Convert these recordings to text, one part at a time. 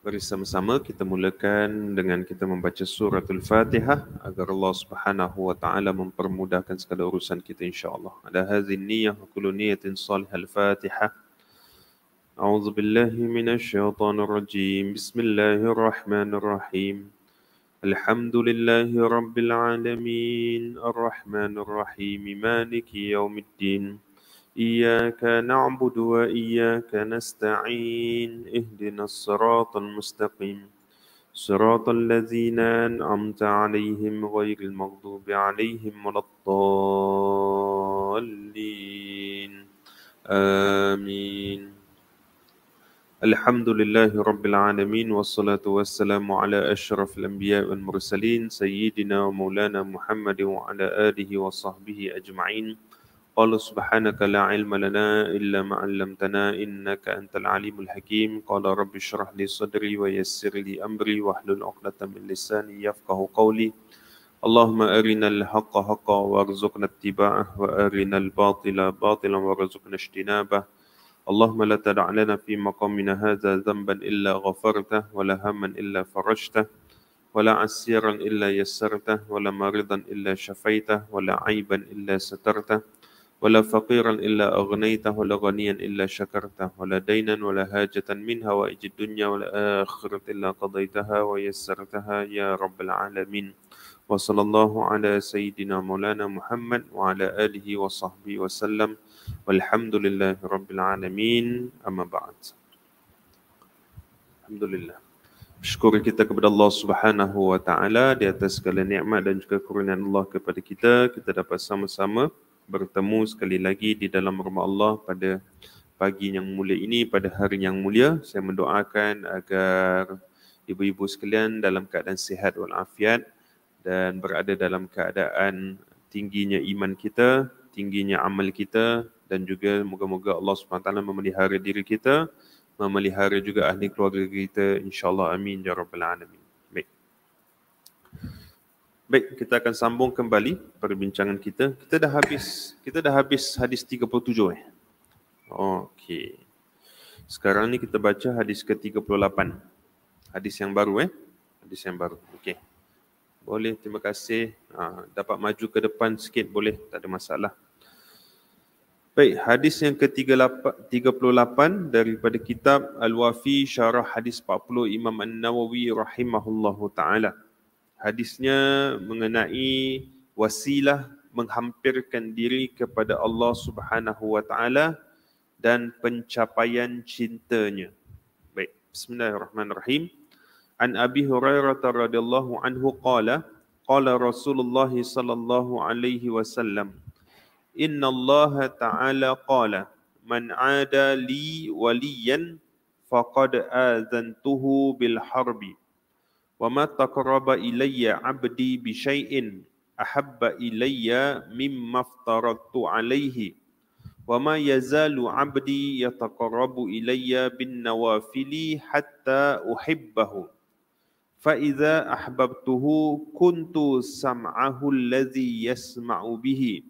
bersama-sama kita mulakan dengan kita membaca surah al-fatihah agar Allah Subhanahu wa taala mempermudahkan segala urusan kita insyaallah ada hadhihi niyyah wa kullu niyyatin al-fatihah أعوذ بالله من الشيطان الرجيم بسم الله الرحمن الرحيم الحمد لله رب العالمين الرحمن الرحيم مالك يوم الدين إياك نعبد وإياك نستعين اهدنا الصراط المستقيم صراط الذين أنعمت عليهم غير المغضوب عليهم ولا الضالين آمين الحمد لله رب العالمين والصلاة والسلام على أشرف الأنبياء والمرسلين سيدنا ومولانا محمد وعلى آله وصحبه أجمعين قال سبحانك لا علم لنا إلا ما علمتنا إنك أنت العليم الحكيم قال رب اشرح لي صدري ويسر لي أمري واحلل عقدة من لساني يفقه قولي اللهم أرنا الحق حقا وارزقنا اتباعه وأرنا الباطل باطلا وارزقنا اجتنابه اللهم لا تدع لنا في مقامنا هذا ذنبا إلا غفرته ولا هما إلا فرجته ولا عسيرا إلا يسرته ولا مريضا إلا شفيته ولا عيبا إلا سترته ولا فقيرا إلا أغنيته ولا غنيا إلا شكرته ولا دينا ولا هاجة منها وإج الدنيا والآخرة إلا قضيتها ويسرتها يا رب العالمين وصلى الله على سيدنا مولانا محمد وعلى آله وصحبه وسلم والحمد لله رب العالمين أما بعد الحمد لله Syukur kita kepada Allah Subhanahu Wa Taala di atas segala nikmat dan juga kurnian Allah kepada kita. Kita dapat sama-sama bertemu sekali lagi di dalam rumah Allah pada pagi yang mulia ini, pada hari yang mulia. Saya mendoakan agar ibu-ibu sekalian dalam keadaan sihat walafiat dan berada dalam keadaan tingginya iman kita, tingginya amal kita dan juga moga-moga Allah SWT memelihara diri kita, memelihara juga ahli keluarga kita. InsyaAllah amin. Ya Rabbal Alamin. Baik, kita akan sambung kembali perbincangan kita. Kita dah habis, kita dah habis hadis 37 eh. Okey. Sekarang ni kita baca hadis ke-38. Hadis yang baru eh. Hadis yang baru. Okey. Boleh, terima kasih. Ha, dapat maju ke depan sikit boleh, tak ada masalah. Baik, hadis yang ke-38 daripada kitab Al-Wafi Syarah Hadis 40 Imam An-Nawawi rahimahullahu taala hadisnya mengenai wasilah menghampirkan diri kepada Allah Subhanahu wa taala dan pencapaian cintanya. Baik, bismillahirrahmanirrahim. An Abi Hurairah radhiyallahu anhu qala qala Rasulullah sallallahu alaihi wasallam Inna Allah Ta'ala qala Man ada li waliyan faqad azantuhu bil harbi وما تقرب إلي عبدي بشيء أحب إلي مما افترضت عليه وما يزال عبدي يتقرب إلي بالنوافل حتى أحبه فإذا أحببته كنت سمعه الذي يسمع به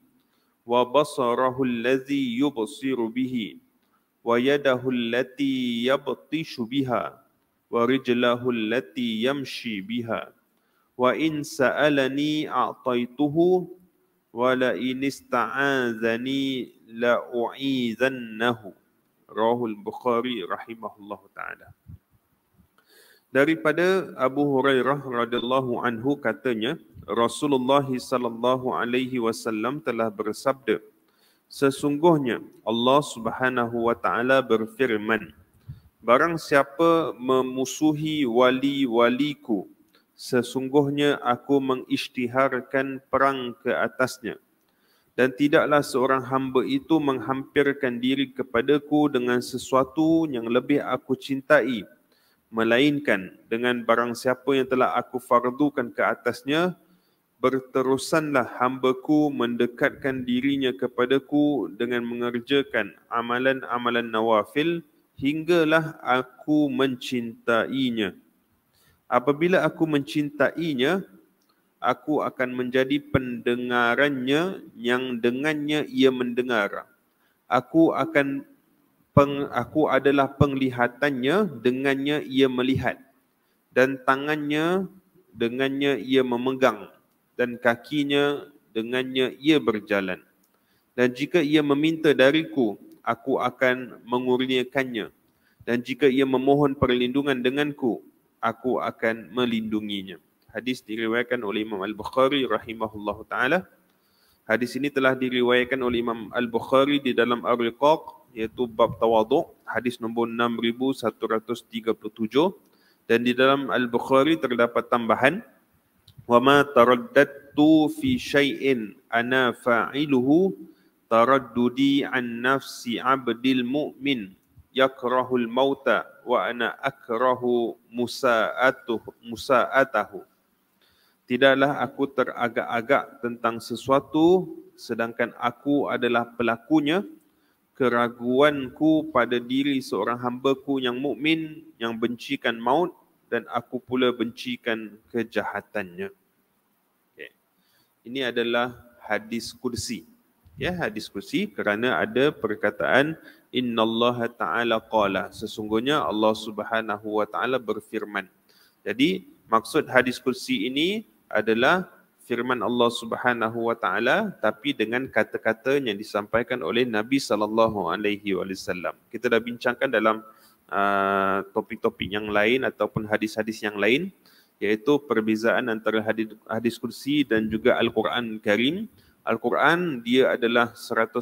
وبصره الذي يبصر به ويده التي يبطش بها ورجله التي يمشي بها وإن سألني أعطيته ولئن استعاذني لأعيذنه رواه البخاري رحمه الله تعالى Daripada Abu Hurairah radhiyallahu anhu katanya Rasulullah sallallahu alaihi wasallam telah bersabda Sesungguhnya Allah Subhanahu wa taala berfirman Barang siapa memusuhi wali-waliku, sesungguhnya aku mengisytiharkan perang ke atasnya. Dan tidaklah seorang hamba itu menghampirkan diri kepadaku dengan sesuatu yang lebih aku cintai. Melainkan dengan barang siapa yang telah aku fardukan ke atasnya, berterusanlah hambaku mendekatkan dirinya kepadaku dengan mengerjakan amalan-amalan nawafil. Dan hinggalah aku mencintainya. Apabila aku mencintainya, aku akan menjadi pendengarannya yang dengannya ia mendengar. Aku akan peng, aku adalah penglihatannya dengannya ia melihat dan tangannya dengannya ia memegang dan kakinya dengannya ia berjalan. Dan jika ia meminta dariku, aku akan mengurniakannya dan jika ia memohon perlindungan denganku aku akan melindunginya hadis diriwayatkan oleh Imam Al-Bukhari rahimahullah taala hadis ini telah diriwayatkan oleh Imam Al-Bukhari di dalam Ar-Riqaq iaitu bab tawadhu hadis nombor 6137 dan di dalam Al-Bukhari terdapat tambahan wa ma taraddadtu fi syai'in ana fa'iluhu taraddudi an nafsi abdil mu'min al mauta wa ana akrahu musa'atuh musa'atahu tidaklah aku teragak-agak tentang sesuatu sedangkan aku adalah pelakunya keraguanku pada diri seorang hamba ku yang mukmin yang bencikan maut dan aku pula bencikan kejahatannya okay. ini adalah hadis kursi ya hadis kursi kerana ada perkataan innallaha ta'ala qala sesungguhnya Allah Subhanahu wa ta'ala berfirman. Jadi maksud hadis kursi ini adalah firman Allah Subhanahu wa taala tapi dengan kata-kata yang disampaikan oleh Nabi sallallahu alaihi wasallam. Kita dah bincangkan dalam uh, topik-topik yang lain ataupun hadis-hadis yang lain iaitu perbezaan antara hadis, hadis kursi dan juga al-Quran Karim. Al-Quran dia adalah 100%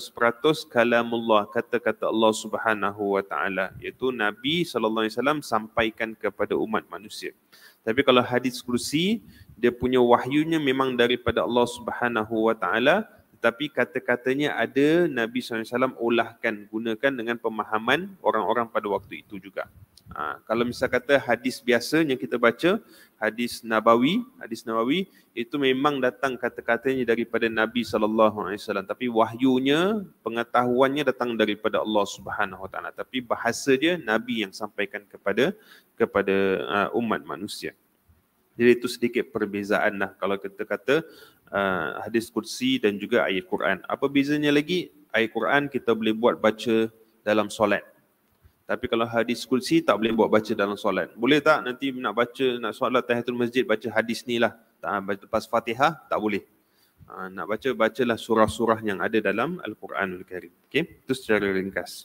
kalamullah, kata-kata Allah Subhanahu wa taala, iaitu Nabi sallallahu alaihi wasallam sampaikan kepada umat manusia. Tapi kalau hadis kursi, dia punya wahyunya memang daripada Allah Subhanahu wa taala, tetapi kata-katanya ada Nabi SAW olahkan gunakan dengan pemahaman orang-orang pada waktu itu juga. Ha, kalau misal kata hadis biasa yang kita baca, hadis Nabawi, hadis Nabawi itu memang datang kata-katanya daripada Nabi saw. tapi wahyunya, pengetahuannya datang daripada Allah Subhanahu wa tapi bahasa dia Nabi yang sampaikan kepada kepada uh, umat manusia. Jadi itu sedikit perbezaan. perbezaanlah kalau kita kata uh, hadis kursi dan juga ayat Quran. Apa bezanya lagi? Ayat Quran kita boleh buat baca dalam solat. Tapi kalau hadis kursi tak boleh buat baca dalam solat. Boleh tak nanti nak baca, nak solat tahiyatul masjid baca hadis ni lah. Tak, ah, lepas fatihah tak boleh. Uh, nak baca, bacalah surah-surah yang ada dalam Al-Quranul Karim. Okay? Itu secara ringkas.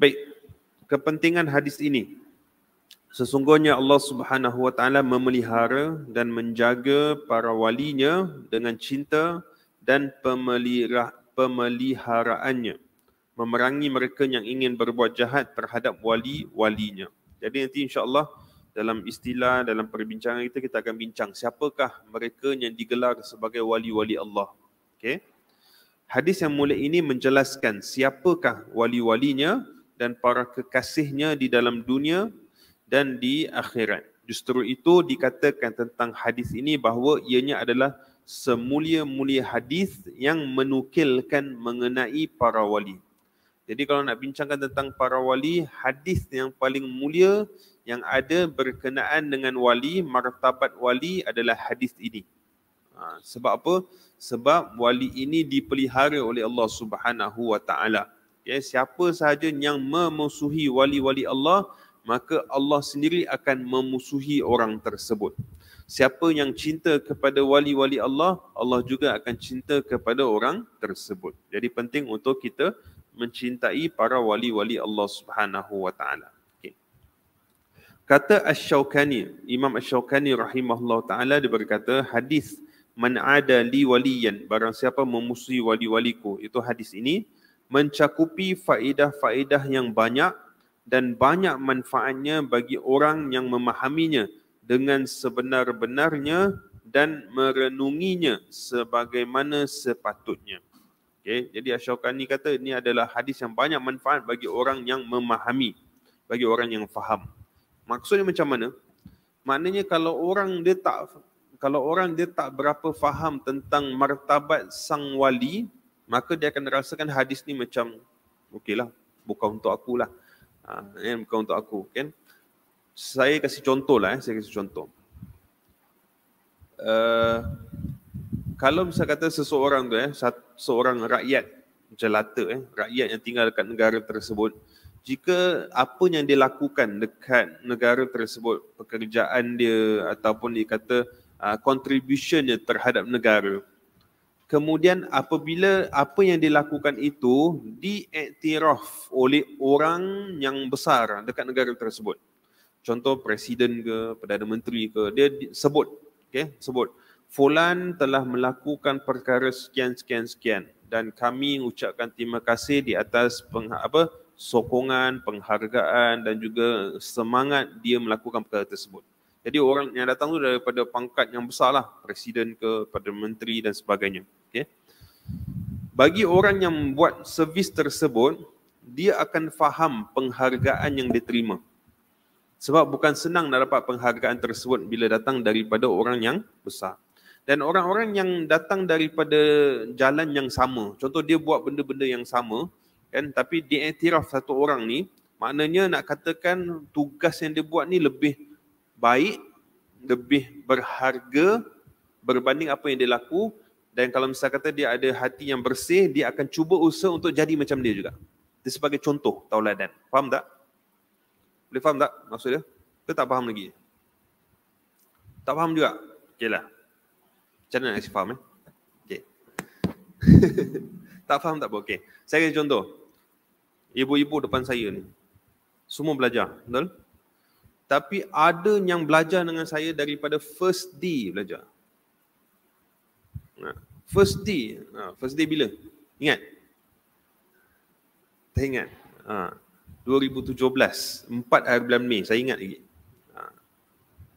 Baik, kepentingan hadis ini. Sesungguhnya Allah Subhanahu Wa Taala memelihara dan menjaga para walinya dengan cinta dan pemelihara, pemeliharaannya. Memerangi mereka yang ingin berbuat jahat terhadap wali-walinya. Jadi nanti insya Allah dalam istilah, dalam perbincangan kita, kita akan bincang siapakah mereka yang digelar sebagai wali-wali Allah. Okay. Hadis yang mulai ini menjelaskan siapakah wali-walinya dan para kekasihnya di dalam dunia dan di akhirat. Justru itu dikatakan tentang hadis ini bahawa ianya adalah semulia-mulia hadis yang menukilkan mengenai para wali. Jadi kalau nak bincangkan tentang para wali, hadis yang paling mulia yang ada berkenaan dengan wali, martabat wali adalah hadis ini. Ha, sebab apa? Sebab wali ini dipelihara oleh Allah Subhanahu Wa Taala. Ya, siapa sahaja yang memusuhi wali-wali Allah, maka Allah sendiri akan memusuhi orang tersebut. Siapa yang cinta kepada wali-wali Allah, Allah juga akan cinta kepada orang tersebut. Jadi penting untuk kita mencintai para wali-wali Allah Subhanahu wa taala. Kata ash syaukani Imam ash syaukani rahimahullah taala dia berkata hadis man ada li waliyan barang siapa memusuhi wali-waliku itu hadis ini mencakupi faedah-faedah yang banyak dan banyak manfaatnya bagi orang yang memahaminya dengan sebenar-benarnya dan merenunginya sebagaimana sepatutnya. Okay, jadi Ashokani kata ini adalah hadis yang banyak manfaat bagi orang yang memahami, bagi orang yang faham. Maksudnya macam mana? Maknanya kalau orang dia tak kalau orang dia tak berapa faham tentang martabat sang wali, maka dia akan rasakan hadis ni macam okeylah, bukan untuk aku lah ha, ini bukan untuk aku kan saya kasih contoh lah eh. saya kasih contoh uh, kalau bisa kata seseorang tu eh seorang rakyat jelata eh rakyat yang tinggal dekat negara tersebut jika apa yang dia lakukan dekat negara tersebut pekerjaan dia ataupun dia kata uh, contribution dia terhadap negara Kemudian apabila apa yang dilakukan itu diiktiraf oleh orang yang besar dekat negara tersebut. Contoh presiden ke, perdana menteri ke, dia sebut, okey, sebut fulan telah melakukan perkara sekian sekian sekian dan kami ucapkan terima kasih di atas peng, apa sokongan, penghargaan dan juga semangat dia melakukan perkara tersebut. Jadi orang yang datang tu daripada pangkat yang besar lah. Presiden ke, pada menteri dan sebagainya. Okay. Bagi orang yang buat servis tersebut, dia akan faham penghargaan yang diterima. Sebab bukan senang nak dapat penghargaan tersebut bila datang daripada orang yang besar. Dan orang-orang yang datang daripada jalan yang sama, contoh dia buat benda-benda yang sama, kan, tapi dia diiktiraf satu orang ni, maknanya nak katakan tugas yang dia buat ni lebih baik, lebih berharga berbanding apa yang dia laku dan kalau misalnya kata dia ada hati yang bersih, dia akan cuba usaha untuk jadi macam dia juga. Itu sebagai contoh tauladan. Faham tak? Boleh faham tak maksud dia? Kau tak faham lagi? Tak faham juga? Okeylah. Macam mana nak kasi faham eh? Okey. tak faham tak apa? Okey. Saya kasi contoh. Ibu-ibu depan saya ni. Semua belajar. Betul? tapi ada yang belajar dengan saya daripada first day belajar. First day. First day bila? Ingat? Tak ingat? 2017. Ah, 4 hari bulan Mei. Saya ingat lagi. 4 ah,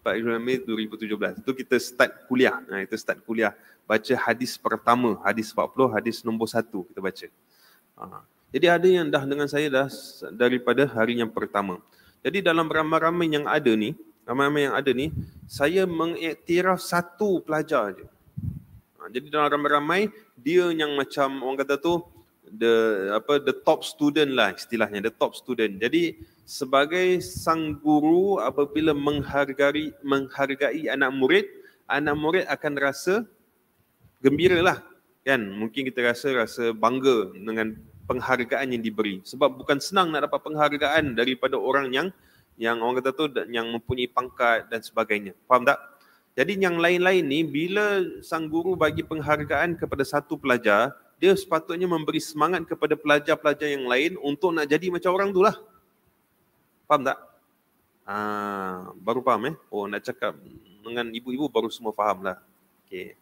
hari bulan Mei 2017. Itu kita start kuliah. Kita start kuliah. Baca hadis pertama. Hadis 40, hadis nombor satu kita baca. Ah, jadi ada yang dah dengan saya dah daripada hari yang pertama. Pertama. Jadi dalam ramai-ramai yang ada ni, ramai-ramai yang ada ni, saya mengiktiraf satu pelajar je. Ha, jadi dalam ramai-ramai, dia yang macam orang kata tu, the apa the top student lah istilahnya, the top student. Jadi sebagai sang guru apabila menghargai, menghargai anak murid, anak murid akan rasa gembira lah. Kan? Mungkin kita rasa rasa bangga dengan penghargaan yang diberi sebab bukan senang nak dapat penghargaan daripada orang yang yang orang kata tu yang mempunyai pangkat dan sebagainya faham tak jadi yang lain-lain ni bila sang guru bagi penghargaan kepada satu pelajar dia sepatutnya memberi semangat kepada pelajar-pelajar yang lain untuk nak jadi macam orang tu lah faham tak ah baru faham eh oh nak cakap dengan ibu-ibu baru semua faham lah okay.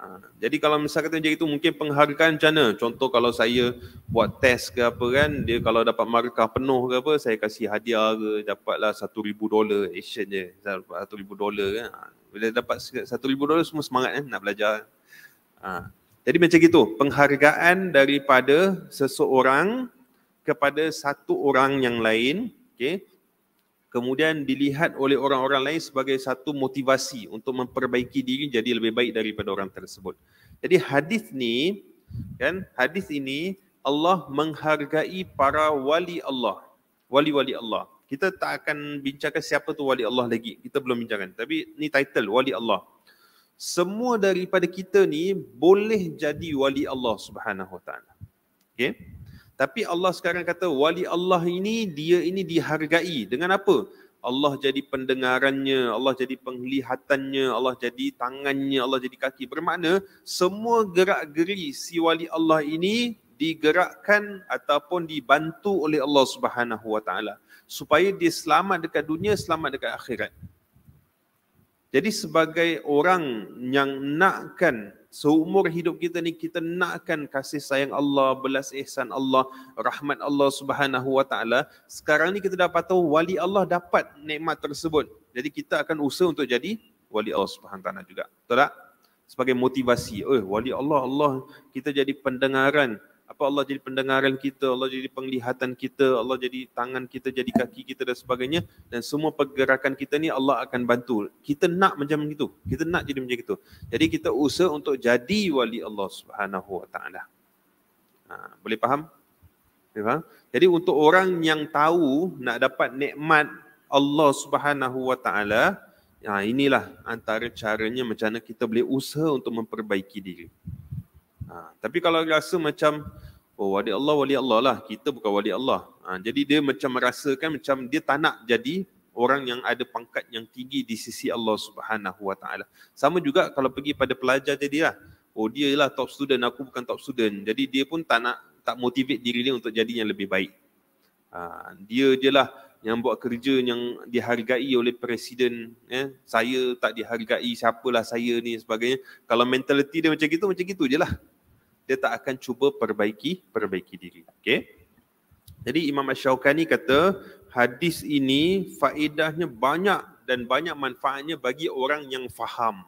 Ha, jadi kalau misalkan macam itu mungkin penghargaan macam mana? Contoh kalau saya buat test ke apa kan, dia kalau dapat markah penuh ke apa, saya kasih hadiah ke, dapatlah satu ribu dolar action je. Satu ribu dolar kan. Ha, bila dapat satu ribu dolar semua semangat kan nak belajar. Ha. Jadi macam itu penghargaan daripada seseorang kepada satu orang yang lain. Okay kemudian dilihat oleh orang-orang lain sebagai satu motivasi untuk memperbaiki diri jadi lebih baik daripada orang tersebut. Jadi hadis ni kan hadis ini Allah menghargai para wali Allah. Wali-wali Allah. Kita tak akan bincangkan siapa tu wali Allah lagi. Kita belum bincangkan. Tapi ni title wali Allah. Semua daripada kita ni boleh jadi wali Allah Subhanahu Wa Taala. Okey? Tapi Allah sekarang kata wali Allah ini dia ini dihargai dengan apa? Allah jadi pendengarannya, Allah jadi penglihatannya, Allah jadi tangannya, Allah jadi kaki. Bermakna semua gerak-geri si wali Allah ini digerakkan ataupun dibantu oleh Allah Subhanahu Wa Taala supaya dia selamat dekat dunia, selamat dekat akhirat. Jadi sebagai orang yang nakkan seumur hidup kita ni kita nakkan kasih sayang Allah, belas ihsan Allah, rahmat Allah Subhanahu Wa Taala. Sekarang ni kita dapat tahu wali Allah dapat nikmat tersebut. Jadi kita akan usaha untuk jadi wali Allah Subhanahu Taala juga. Betul tak? Sebagai motivasi, Oh, wali Allah Allah kita jadi pendengaran, apa Allah jadi pendengaran kita, Allah jadi penglihatan kita, Allah jadi tangan kita, jadi kaki kita dan sebagainya dan semua pergerakan kita ni Allah akan bantu. Kita nak macam itu, Kita nak jadi macam itu. Jadi kita usaha untuk jadi wali Allah Subhanahu Wa Taala. Ha, boleh faham? Boleh faham? Jadi untuk orang yang tahu nak dapat nikmat Allah Subhanahu Wa Taala, ya inilah antara caranya macam mana kita boleh usaha untuk memperbaiki diri. Ha, tapi kalau rasa macam oh wali Allah wali Allah lah kita bukan wali Allah. Ha, jadi dia macam merasakan macam dia tak nak jadi orang yang ada pangkat yang tinggi di sisi Allah Subhanahu Wa Taala. Sama juga kalau pergi pada pelajar tadi lah. Oh dia lah top student aku bukan top student. Jadi dia pun tak nak tak motivate diri dia untuk jadi yang lebih baik. Ha, dia je lah yang buat kerja yang dihargai oleh presiden eh? saya tak dihargai siapalah saya ni sebagainya kalau mentaliti dia macam itu macam itu je lah dia tak akan cuba perbaiki perbaiki diri. Okey. Jadi Imam Asy-Syaukani kata hadis ini faedahnya banyak dan banyak manfaatnya bagi orang yang faham.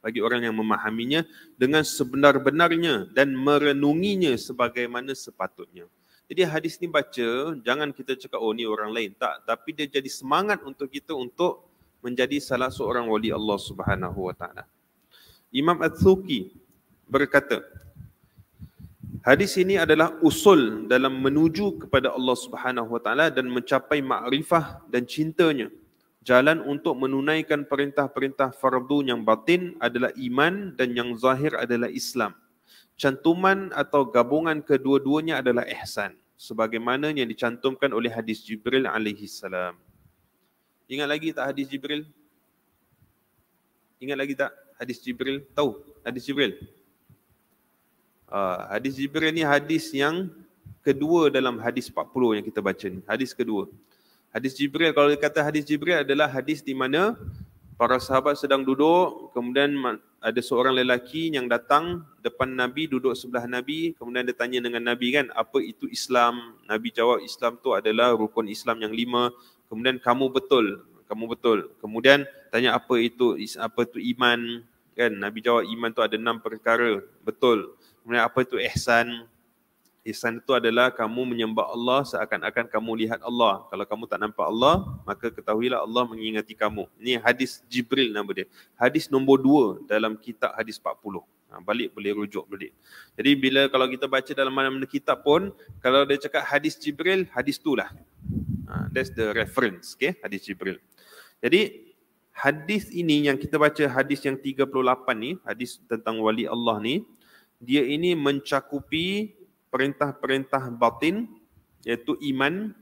Bagi orang yang memahaminya dengan sebenar-benarnya dan merenunginya sebagaimana sepatutnya. Jadi hadis ni baca, jangan kita cakap oh ni orang lain tak, tapi dia jadi semangat untuk kita untuk menjadi salah seorang wali Allah Subhanahu Wa Taala. Imam Atsuki berkata, Hadis ini adalah usul dalam menuju kepada Allah Subhanahu Wa dan mencapai makrifah dan cintanya. Jalan untuk menunaikan perintah-perintah fardu yang batin adalah iman dan yang zahir adalah Islam. Cantuman atau gabungan kedua-duanya adalah ihsan sebagaimana yang dicantumkan oleh hadis Jibril alaihi salam. Ingat lagi tak hadis Jibril? Ingat lagi tak hadis Jibril? Tahu hadis Jibril? Ah, hadis Jibril ni hadis yang kedua dalam hadis 40 yang kita baca ni. Hadis kedua. Hadis Jibril, kalau dikata hadis Jibril adalah hadis di mana para sahabat sedang duduk, kemudian ada seorang lelaki yang datang depan Nabi, duduk sebelah Nabi, kemudian dia tanya dengan Nabi kan, apa itu Islam? Nabi jawab, Islam tu adalah rukun Islam yang lima. Kemudian kamu betul, kamu betul. Kemudian tanya apa itu apa tu iman? Kan Nabi jawab iman tu ada enam perkara. Betul kemudian apa itu ihsan ihsan itu adalah kamu menyembah Allah seakan-akan kamu lihat Allah kalau kamu tak nampak Allah maka ketahuilah Allah mengingati kamu ini hadis Jibril nama dia hadis nombor dua dalam kitab hadis 40 Ha, balik boleh rujuk balik. Jadi bila kalau kita baca dalam mana-mana kitab pun, kalau dia cakap hadis Jibril, hadis tu lah. Ha, that's the reference, okay? hadis Jibril. Jadi hadis ini yang kita baca, hadis yang 38 ni, hadis tentang wali Allah ni, dia ini mencakupi perintah-perintah batin iaitu iman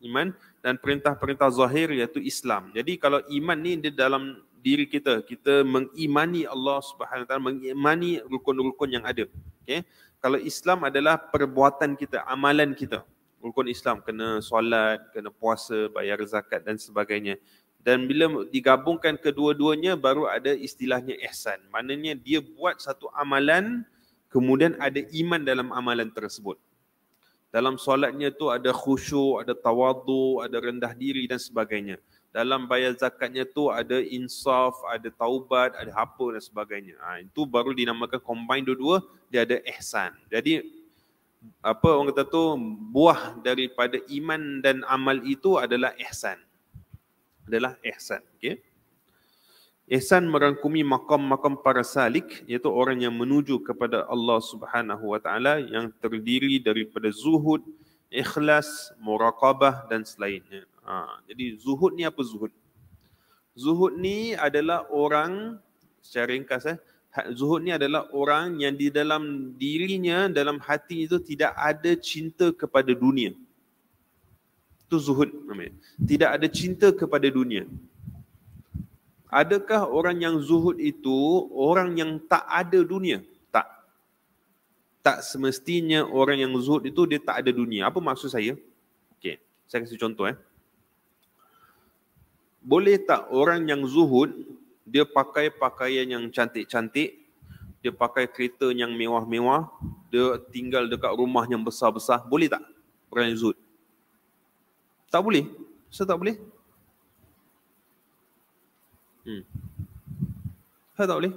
iman dan perintah-perintah zahir iaitu Islam. Jadi kalau iman ni di dalam diri kita, kita mengimani Allah Subhanahu taala, mengimani rukun-rukun yang ada. Okey. Kalau Islam adalah perbuatan kita, amalan kita. Rukun Islam kena solat, kena puasa, bayar zakat dan sebagainya. Dan bila digabungkan kedua-duanya baru ada istilahnya ihsan. Maknanya dia buat satu amalan kemudian ada iman dalam amalan tersebut dalam solatnya tu ada khusyuk ada tawadu, ada rendah diri dan sebagainya dalam bayar zakatnya tu ada insaf ada taubat ada apa dan sebagainya ha, itu baru dinamakan combine dua-dua dia ada ihsan jadi apa orang kata tu buah daripada iman dan amal itu adalah ihsan adalah ihsan okay. Ihsan merangkumi makam-makam para salik iaitu orang yang menuju kepada Allah Subhanahu wa taala yang terdiri daripada zuhud, ikhlas, muraqabah dan selainnya. Ha, jadi zuhud ni apa zuhud? Zuhud ni adalah orang secara ringkas eh ha, zuhud ni adalah orang yang di dalam dirinya dalam hati itu tidak ada cinta kepada dunia. Itu zuhud namanya. Tidak ada cinta kepada dunia. Adakah orang yang zuhud itu orang yang tak ada dunia? Tak. Tak semestinya orang yang zuhud itu dia tak ada dunia. Apa maksud saya? Okey, saya kasih contoh eh. Boleh tak orang yang zuhud dia pakai pakaian yang cantik-cantik, dia pakai kereta yang mewah-mewah, dia tinggal dekat rumah yang besar-besar, boleh tak orang yang zuhud? Tak boleh. Saya tak boleh. Hmm. Saya tak boleh.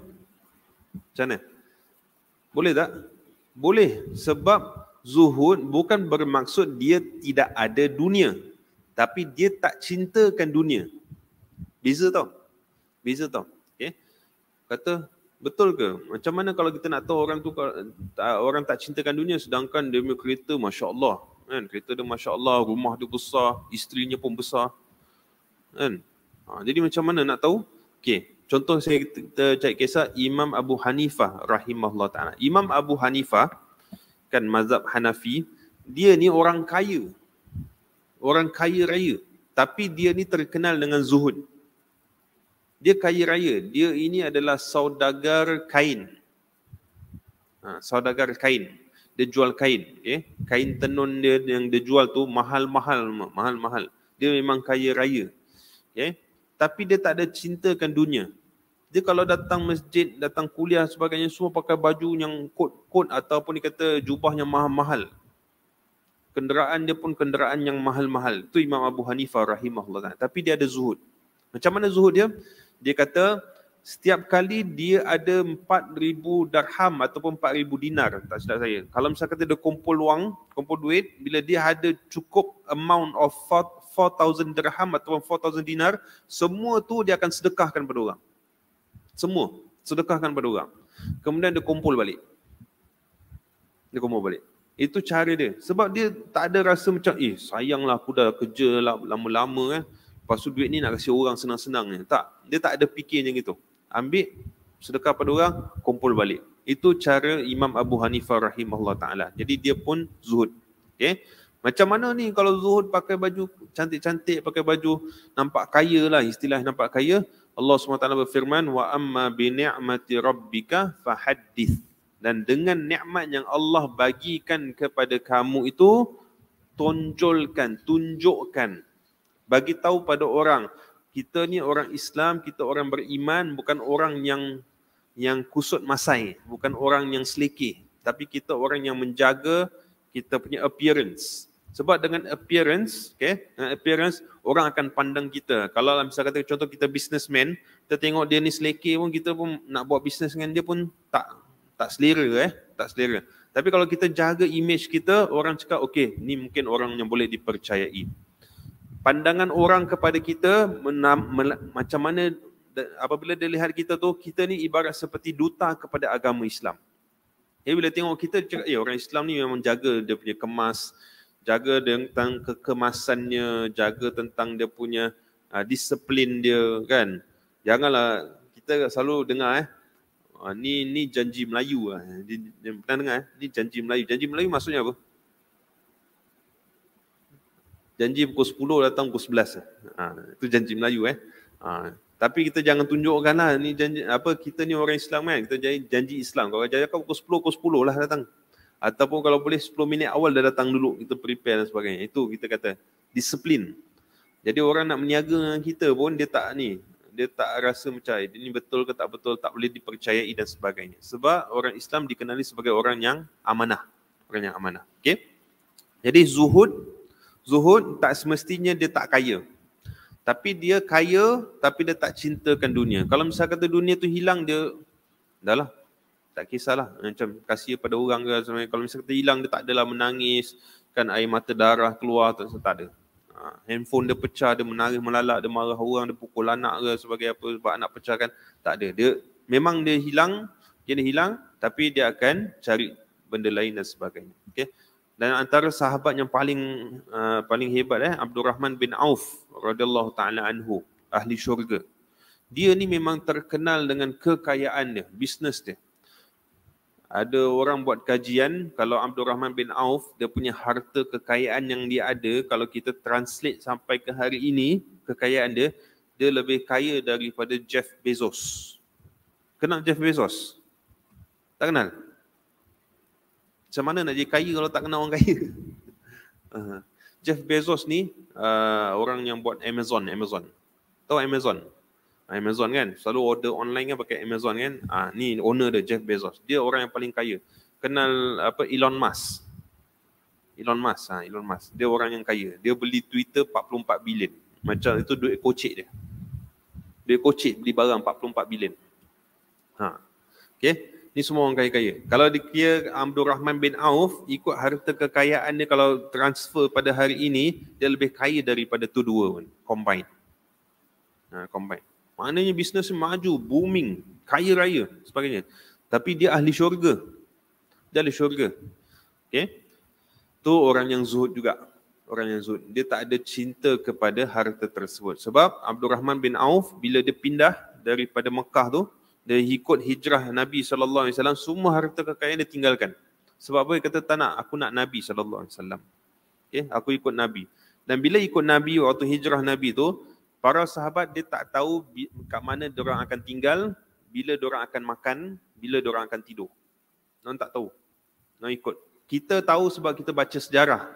Macam mana? Boleh tak? Boleh. Sebab zuhud bukan bermaksud dia tidak ada dunia. Tapi dia tak cintakan dunia. Beza tau. Beza tau. Okay. Kata, betul ke? Macam mana kalau kita nak tahu orang tu orang tak cintakan dunia sedangkan dia punya kereta Masya Allah. Kan? Kereta dia Masya Allah, rumah dia besar, isterinya pun besar. Kan? Ha, jadi macam mana nak tahu? Okey, contoh saya kita cari kisah Imam Abu Hanifah rahimahullah taala. Imam Abu Hanifah kan mazhab Hanafi, dia ni orang kaya. Orang kaya raya, tapi dia ni terkenal dengan zuhud. Dia kaya raya. Dia ini adalah saudagar kain. Ha, saudagar kain. Dia jual kain. Okay. Eh? Kain tenun dia yang dia jual tu mahal-mahal. Mahal-mahal. Dia memang kaya raya. Okay. Eh? tapi dia tak ada cintakan dunia. Dia kalau datang masjid, datang kuliah sebagainya semua pakai baju yang kot-kot ataupun dikata jubah yang mahal-mahal. Kenderaan dia pun kenderaan yang mahal-mahal. Itu Imam Abu Hanifah rahimahullah. Tapi dia ada zuhud. Macam mana zuhud dia? Dia kata setiap kali dia ada 4,000 darham ataupun 4,000 dinar. Tak silap saya. Kalau misalkan dia kumpul wang, kumpul duit, bila dia ada cukup amount of thought 4000 dirham ataupun 4000 dinar, semua tu dia akan sedekahkan pada orang. Semua sedekahkan pada orang. Kemudian dia kumpul balik. Dia kumpul balik. Itu cara dia. Sebab dia tak ada rasa macam, eh sayanglah aku dah kerja lah lama-lama eh. Lepas tu duit ni nak kasih orang senang-senang eh. Tak. Dia tak ada fikir macam itu. Ambil sedekah pada orang, kumpul balik. Itu cara Imam Abu Hanifah rahimahullah ta'ala. Jadi dia pun zuhud. Okay. Macam mana ni kalau Zuhud pakai baju cantik-cantik, pakai baju nampak kaya lah istilah nampak kaya. Allah SWT berfirman, wa amma bi ni'mati rabbika fahaddith. Dan dengan nikmat yang Allah bagikan kepada kamu itu, tonjolkan, tunjukkan. Bagi tahu pada orang, kita ni orang Islam, kita orang beriman, bukan orang yang yang kusut masai, bukan orang yang selekeh. Tapi kita orang yang menjaga kita punya appearance. Sebab dengan appearance, okay, dengan appearance orang akan pandang kita. Kalau lah misalnya kata contoh kita businessman, kita tengok dia ni seleke pun kita pun nak buat bisnes dengan dia pun tak tak selera eh, tak selera. Tapi kalau kita jaga image kita, orang cakap okay, ni mungkin orang yang boleh dipercayai. Pandangan orang kepada kita menam, mel, macam mana apabila dia lihat kita tu, kita ni ibarat seperti duta kepada agama Islam. Jadi eh, bila tengok kita, cakap, eh orang Islam ni memang jaga dia punya kemas, jaga tentang kekemasannya, jaga tentang dia punya uh, disiplin dia kan. Janganlah kita selalu dengar eh uh, ni ni janji Melayu ah. Pernah dengar eh? Ni janji Melayu. Janji Melayu maksudnya apa? Janji pukul 10 datang pukul 11. Eh. Ah ha, itu janji Melayu eh. Ha, tapi kita jangan tunjukkanlah ni janji apa kita ni orang Islam kan. Kita janji, janji Islam. Kalau janji kau pukul 10 pukul 10 lah datang ataupun kalau boleh 10 minit awal dah datang dulu kita prepare dan sebagainya. Itu kita kata disiplin. Jadi orang nak meniaga dengan kita pun dia tak ni, dia tak rasa macam eh, ini betul ke tak betul, tak boleh dipercayai dan sebagainya. Sebab orang Islam dikenali sebagai orang yang amanah. Orang yang amanah. Okay? Jadi zuhud, zuhud tak semestinya dia tak kaya. Tapi dia kaya tapi dia tak cintakan dunia. Kalau misalkan kata dunia tu hilang dia dah lah tak kisahlah macam kasih kepada orang ke kalau misalnya kata hilang dia tak adalah menangis kan air mata darah keluar tak, tak ada ha, handphone dia pecah dia menangis melalak dia marah orang dia pukul anak ke sebagai apa sebab anak pecah kan, tak ada dia memang dia hilang dia hilang tapi dia akan cari benda lain dan sebagainya okey dan antara sahabat yang paling uh, paling hebat eh Abdul Rahman bin Auf radhiyallahu taala anhu ahli syurga dia ni memang terkenal dengan kekayaannya, dia, bisnes dia ada orang buat kajian kalau Abdul Rahman bin Auf dia punya harta kekayaan yang dia ada kalau kita translate sampai ke hari ini kekayaan dia dia lebih kaya daripada Jeff Bezos. Kenal Jeff Bezos? Tak kenal? Macam mana nak jadi kaya kalau tak kenal orang kaya? Jeff Bezos ni uh, orang yang buat Amazon, Amazon. Tahu Amazon? Amazon kan. Selalu order online kan pakai Amazon kan. Ah ha, ni owner dia Jeff Bezos. Dia orang yang paling kaya. Kenal apa Elon Musk. Elon Musk ah ha, Elon Musk. Dia orang yang kaya. Dia beli Twitter 44 bilion. Macam itu duit kocik dia. Duit kocik beli barang 44 bilion. Ha. okay. Ni semua orang kaya-kaya. Kalau dikira Abdul Rahman bin Auf ikut harta kekayaan dia kalau transfer pada hari ini dia lebih kaya daripada tu dua pun combine. Ha, combine. Maknanya bisnes maju, booming, kaya raya sebagainya. Tapi dia ahli syurga. Dia ahli syurga. Okay. Tu orang yang zuhud juga. Orang yang zuhud. Dia tak ada cinta kepada harta tersebut. Sebab Abdul Rahman bin Auf bila dia pindah daripada Mekah tu, dia ikut hijrah Nabi SAW, semua harta kekayaan dia tinggalkan. Sebab apa dia kata, tak nak, aku nak Nabi SAW. Okay, aku ikut Nabi. Dan bila ikut Nabi waktu hijrah Nabi tu, para sahabat dia tak tahu bi- kat mana diorang akan tinggal, bila diorang akan makan, bila diorang akan tidur. Diorang tak tahu. Diorang ikut. Kita tahu sebab kita baca sejarah.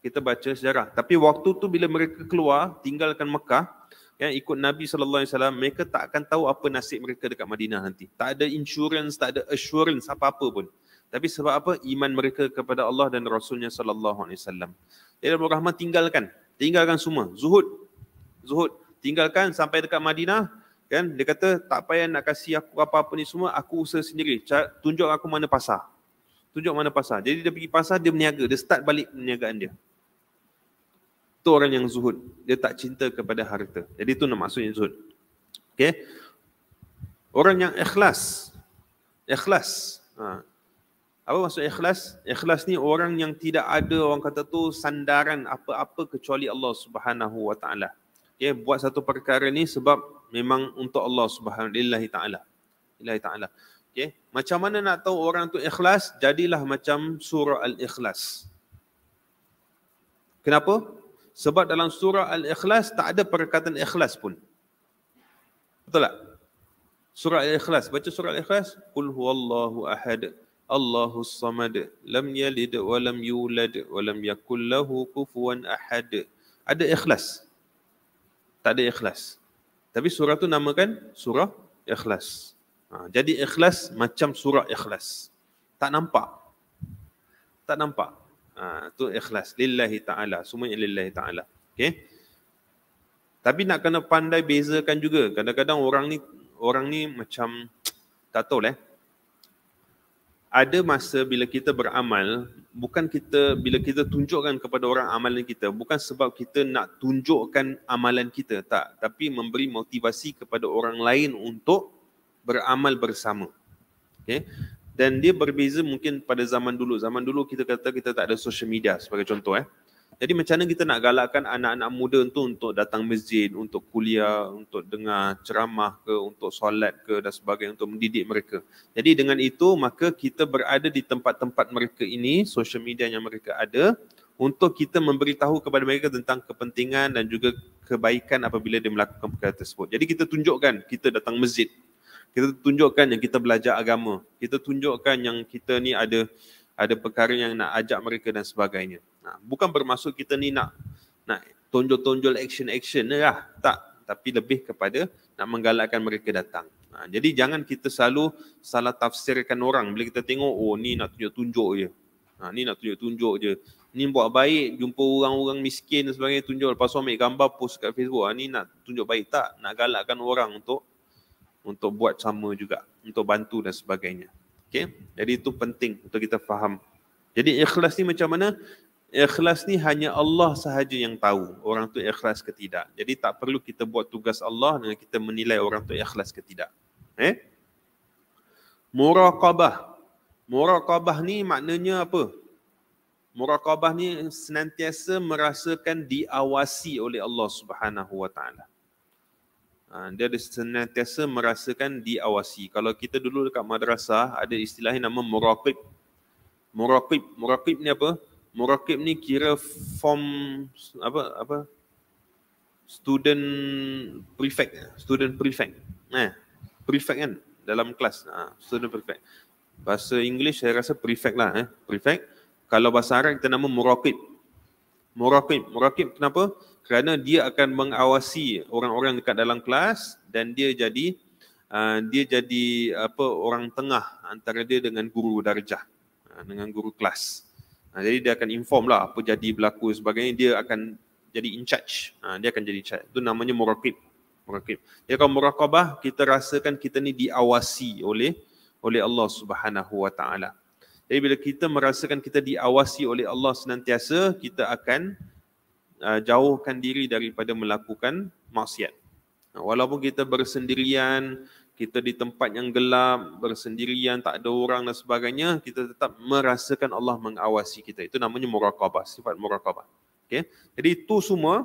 Kita baca sejarah. Tapi waktu tu bila mereka keluar, tinggalkan Mekah, ya, ikut Nabi SAW, mereka tak akan tahu apa nasib mereka dekat Madinah nanti. Tak ada insurance, tak ada assurance, apa-apa pun. Tapi sebab apa? Iman mereka kepada Allah dan Rasulnya SAW. Jadi Abu Rahman tinggalkan. Tinggalkan semua. Zuhud. Zuhud tinggalkan sampai dekat Madinah kan dia kata tak payah nak kasi aku apa-apa ni semua aku usaha sendiri tunjuk aku mana pasar tunjuk mana pasar jadi dia pergi pasar dia berniaga dia start balik perniagaan dia tu orang yang zuhud dia tak cinta kepada harta jadi tu nama maksudnya zuhud okey orang yang ikhlas ikhlas ha. apa maksud ikhlas ikhlas ni orang yang tidak ada orang kata tu sandaran apa-apa kecuali Allah Subhanahu wa taala okay, buat satu perkara ni sebab memang untuk Allah Subhanahu taala. Ilahi taala. Okey. Macam mana nak tahu orang tu ikhlas? Jadilah macam surah Al-Ikhlas. Kenapa? Sebab dalam surah Al-Ikhlas tak ada perkataan ikhlas pun. Betul tak? Surah Al-Ikhlas. Baca surah Al-Ikhlas. Qul huwallahu ahad. Allahu samad. Lam yalid wa lam yulad. Wa lam yakul lahu kufuan ahad. Ada ikhlas tak ada ikhlas. Tapi surah tu namakan surah ikhlas. Ha, jadi ikhlas macam surah ikhlas. Tak nampak. Tak nampak. Ha, tu ikhlas. Lillahi ta'ala. Semuanya lillahi ta'ala. Okay. Tapi nak kena pandai bezakan juga. Kadang-kadang orang ni orang ni macam tak tahu lah. Eh ada masa bila kita beramal bukan kita bila kita tunjukkan kepada orang amalan kita bukan sebab kita nak tunjukkan amalan kita tak tapi memberi motivasi kepada orang lain untuk beramal bersama Okay, dan dia berbeza mungkin pada zaman dulu zaman dulu kita kata kita tak ada social media sebagai contoh eh jadi macam mana kita nak galakkan anak-anak muda tu untuk datang masjid, untuk kuliah, untuk dengar ceramah ke, untuk solat ke dan sebagainya untuk mendidik mereka. Jadi dengan itu maka kita berada di tempat-tempat mereka ini, social media yang mereka ada untuk kita memberitahu kepada mereka tentang kepentingan dan juga kebaikan apabila dia melakukan perkara tersebut. Jadi kita tunjukkan kita datang masjid. Kita tunjukkan yang kita belajar agama. Kita tunjukkan yang kita ni ada ada perkara yang nak ajak mereka dan sebagainya. Ha, bukan bermaksud kita ni nak nak tonjol-tonjol action-action lah. Tak. Tapi lebih kepada nak menggalakkan mereka datang. Ha, jadi jangan kita selalu salah tafsirkan orang bila kita tengok oh ni nak tunjuk-tunjuk je. Ha, ni nak tunjuk-tunjuk je. Ni buat baik jumpa orang-orang miskin dan sebagainya tunjuk. Lepas tu ambil gambar post kat Facebook. Ha, ni nak tunjuk baik tak? Nak galakkan orang untuk untuk buat sama juga. Untuk bantu dan sebagainya. Okay? Jadi itu penting untuk kita faham. Jadi ikhlas ni macam mana? Ikhlas ni hanya Allah sahaja yang tahu orang tu ikhlas ke tidak. Jadi tak perlu kita buat tugas Allah dengan kita menilai orang tu ikhlas ke tidak. Eh? Muraqabah. Muraqabah ni maknanya apa? Muraqabah ni senantiasa merasakan diawasi oleh Allah Subhanahu Wa Taala. Ah, dia ada senantiasa merasakan diawasi. Kalau kita dulu dekat madrasah ada istilahnya nama muraqib. Muraqib, muraqib ni apa? Muraqib ni kira form apa apa? Student prefect, student prefect. Eh, prefect kan dalam kelas. Ha, student prefect. Bahasa English saya rasa prefect lah eh, prefect. Kalau bahasa Arab kita nama muraqib. Muraqib, muraqib kenapa? kerana dia akan mengawasi orang-orang dekat dalam kelas dan dia jadi uh, dia jadi apa orang tengah antara dia dengan guru darjah uh, dengan guru kelas. Uh, jadi dia akan inform lah apa jadi berlaku sebagainya dia akan jadi in charge. Uh, dia akan jadi charge. Itu namanya muraqib. Muraqib. Jadi kalau muraqabah kita rasakan kita ni diawasi oleh oleh Allah Subhanahu Wa Taala. Jadi bila kita merasakan kita diawasi oleh Allah senantiasa, kita akan uh, jauhkan diri daripada melakukan maksiat. Walaupun kita bersendirian, kita di tempat yang gelap, bersendirian, tak ada orang dan sebagainya, kita tetap merasakan Allah mengawasi kita. Itu namanya muraqabah, sifat muraqabah. Okay? Jadi itu semua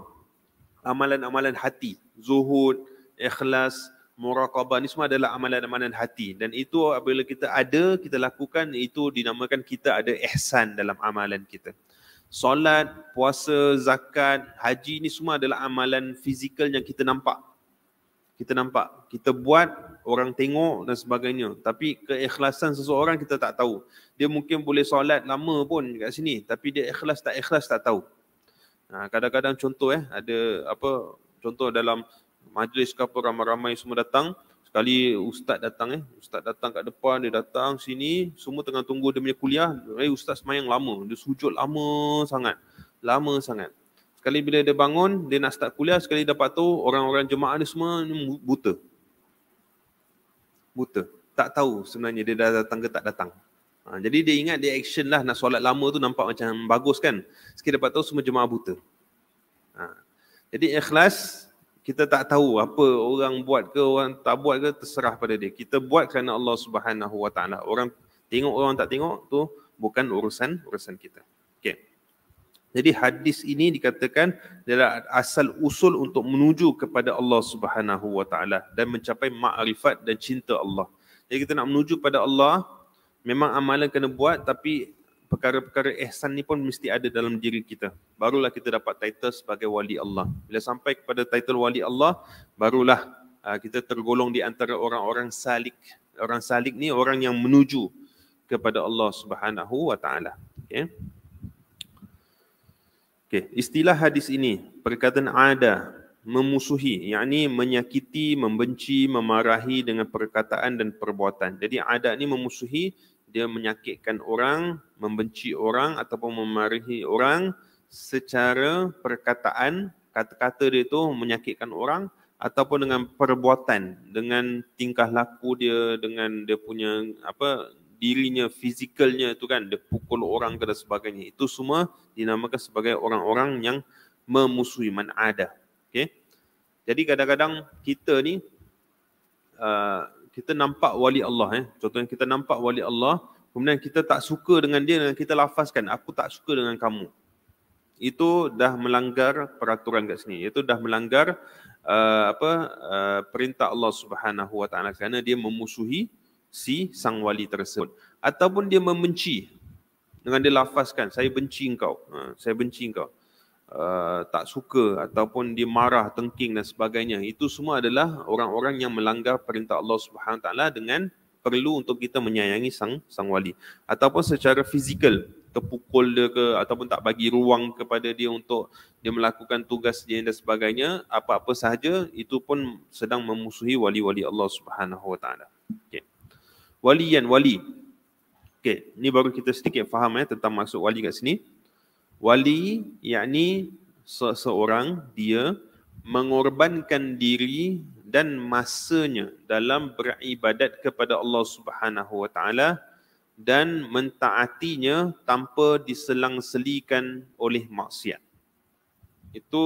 amalan-amalan hati. Zuhud, ikhlas, muraqabah ini semua adalah amalan-amalan hati. Dan itu apabila kita ada, kita lakukan, itu dinamakan kita ada ihsan dalam amalan kita solat, puasa, zakat, haji ni semua adalah amalan fizikal yang kita nampak. Kita nampak, kita buat, orang tengok dan sebagainya. Tapi keikhlasan seseorang kita tak tahu. Dia mungkin boleh solat lama pun kat sini tapi dia ikhlas tak ikhlas tak tahu. Ha, kadang-kadang contoh eh ada apa contoh dalam majlis ke ramai-ramai semua datang sekali ustaz datang eh ustaz datang kat depan dia datang sini semua tengah tunggu dia punya kuliah eh ustaz semayang lama dia sujud lama sangat lama sangat sekali bila dia bangun dia nak start kuliah sekali dapat tahu orang-orang jemaah ni semua buta buta tak tahu sebenarnya dia dah datang ke tak datang ha, jadi dia ingat dia action lah nak solat lama tu nampak macam bagus kan sekali dapat tahu semua jemaah buta ha. jadi ikhlas kita tak tahu apa orang buat ke orang tak buat ke terserah pada dia. Kita buat kerana Allah Subhanahu Wa Taala. Orang tengok orang tak tengok tu bukan urusan urusan kita. Okey. Jadi hadis ini dikatakan adalah asal usul untuk menuju kepada Allah Subhanahu Wa Taala dan mencapai makrifat dan cinta Allah. Jadi kita nak menuju kepada Allah memang amalan kena buat tapi perkara-perkara ihsan ni pun mesti ada dalam diri kita. Barulah kita dapat title sebagai wali Allah. Bila sampai kepada title wali Allah, barulah uh, kita tergolong di antara orang-orang salik. Orang salik ni orang yang menuju kepada Allah Subhanahu wa taala. Okey. Okey, istilah hadis ini perkataan ada memusuhi, yakni menyakiti, membenci, memarahi dengan perkataan dan perbuatan. Jadi ada ni memusuhi dia menyakitkan orang, membenci orang ataupun memarahi orang secara perkataan, kata-kata dia tu menyakitkan orang ataupun dengan perbuatan, dengan tingkah laku dia, dengan dia punya apa dirinya, fizikalnya itu kan, dia pukul orang dan sebagainya. Itu semua dinamakan sebagai orang-orang yang memusuhi, man'adah. Okay? Jadi kadang-kadang kita ni uh, kita nampak wali Allah eh. Contohnya kita nampak wali Allah, kemudian kita tak suka dengan dia dan kita lafazkan aku tak suka dengan kamu. Itu dah melanggar peraturan kat sini. Itu dah melanggar uh, apa uh, perintah Allah Subhanahu Wa Taala kerana dia memusuhi si sang wali tersebut ataupun dia membenci dengan dia lafazkan saya benci engkau. Uh, saya benci engkau. Uh, tak suka ataupun dia marah, tengking dan sebagainya. Itu semua adalah orang-orang yang melanggar perintah Allah Subhanahu Taala dengan perlu untuk kita menyayangi sang sang wali ataupun secara fizikal terpukul dia ke ataupun tak bagi ruang kepada dia untuk dia melakukan tugas dia dan sebagainya apa-apa sahaja itu pun sedang memusuhi wali-wali Allah Subhanahu Wa Taala. Okey. Walian wali. Okey, ni baru kita sedikit faham eh tentang maksud wali kat sini wali yakni seorang dia mengorbankan diri dan masanya dalam beribadat kepada Allah Subhanahu wa taala dan mentaatinya tanpa diselang-selikan oleh maksiat. Itu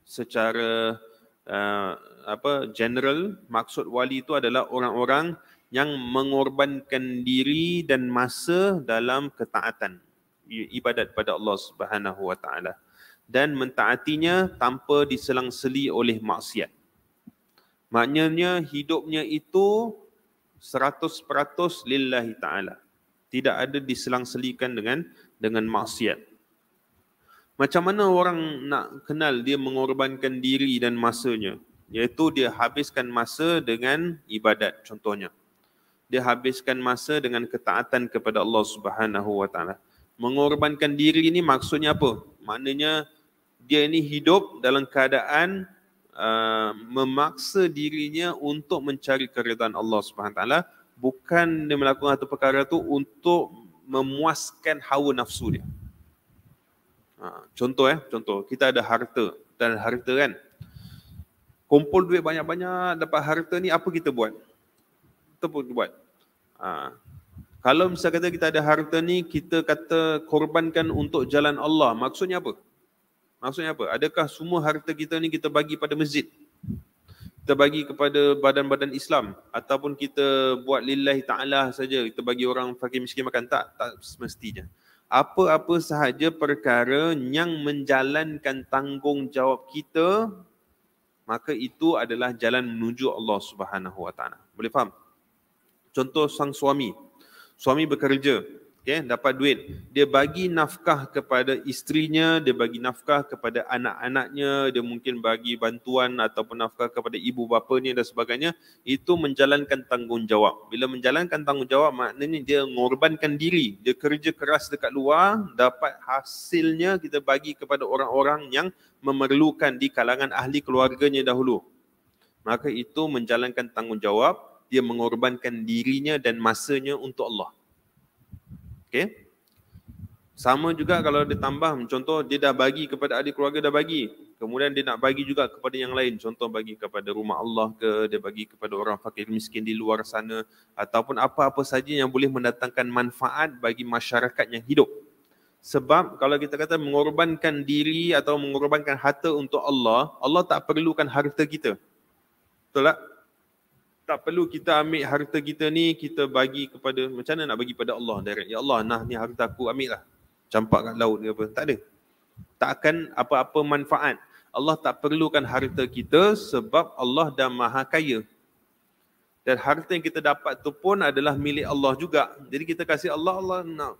secara uh, apa general maksud wali itu adalah orang-orang yang mengorbankan diri dan masa dalam ketaatan, ibadat kepada Allah Subhanahu Wa Taala dan mentaatinya tanpa diselang-seli oleh maksiat. Maknanya hidupnya itu 100% lillahi taala. Tidak ada diselang-selikan dengan dengan maksiat. Macam mana orang nak kenal dia mengorbankan diri dan masanya? Iaitu dia habiskan masa dengan ibadat contohnya. Dia habiskan masa dengan ketaatan kepada Allah Subhanahu wa taala mengorbankan diri ni maksudnya apa? Maknanya dia ni hidup dalam keadaan uh, memaksa dirinya untuk mencari keridhaan Allah SWT bukan dia melakukan satu perkara tu untuk memuaskan hawa nafsu dia. Ha, contoh eh, contoh kita ada harta dan harta kan. Kumpul duit banyak-banyak dapat harta ni apa kita buat? Kita buat. Ha, kalau misalnya kata kita ada harta ni, kita kata korbankan untuk jalan Allah. Maksudnya apa? Maksudnya apa? Adakah semua harta kita ni kita bagi pada masjid? Kita bagi kepada badan-badan Islam? Ataupun kita buat lillahi ta'ala saja, kita bagi orang fakir miskin makan? Tak, tak semestinya. Apa-apa sahaja perkara yang menjalankan tanggungjawab kita, maka itu adalah jalan menuju Allah Subhanahu Boleh faham? Contoh sang suami, suami bekerja okay, dapat duit dia bagi nafkah kepada isterinya dia bagi nafkah kepada anak-anaknya dia mungkin bagi bantuan ataupun nafkah kepada ibu bapanya dan sebagainya itu menjalankan tanggungjawab bila menjalankan tanggungjawab maknanya dia mengorbankan diri dia kerja keras dekat luar dapat hasilnya kita bagi kepada orang-orang yang memerlukan di kalangan ahli keluarganya dahulu maka itu menjalankan tanggungjawab dia mengorbankan dirinya dan masanya untuk Allah. Okey. Sama juga kalau dia tambah contoh dia dah bagi kepada adik keluarga dah bagi. Kemudian dia nak bagi juga kepada yang lain. Contoh bagi kepada rumah Allah ke, dia bagi kepada orang fakir miskin di luar sana ataupun apa-apa saja yang boleh mendatangkan manfaat bagi masyarakat yang hidup. Sebab kalau kita kata mengorbankan diri atau mengorbankan harta untuk Allah, Allah tak perlukan harta kita. Betul tak? tak perlu kita ambil harta kita ni kita bagi kepada macam mana nak bagi pada Allah direct ya Allah nah ni harta aku ambil lah campak kat laut ni apa tak ada tak akan apa-apa manfaat Allah tak perlukan harta kita sebab Allah dah maha kaya dan harta yang kita dapat tu pun adalah milik Allah juga jadi kita kasih Allah Allah nak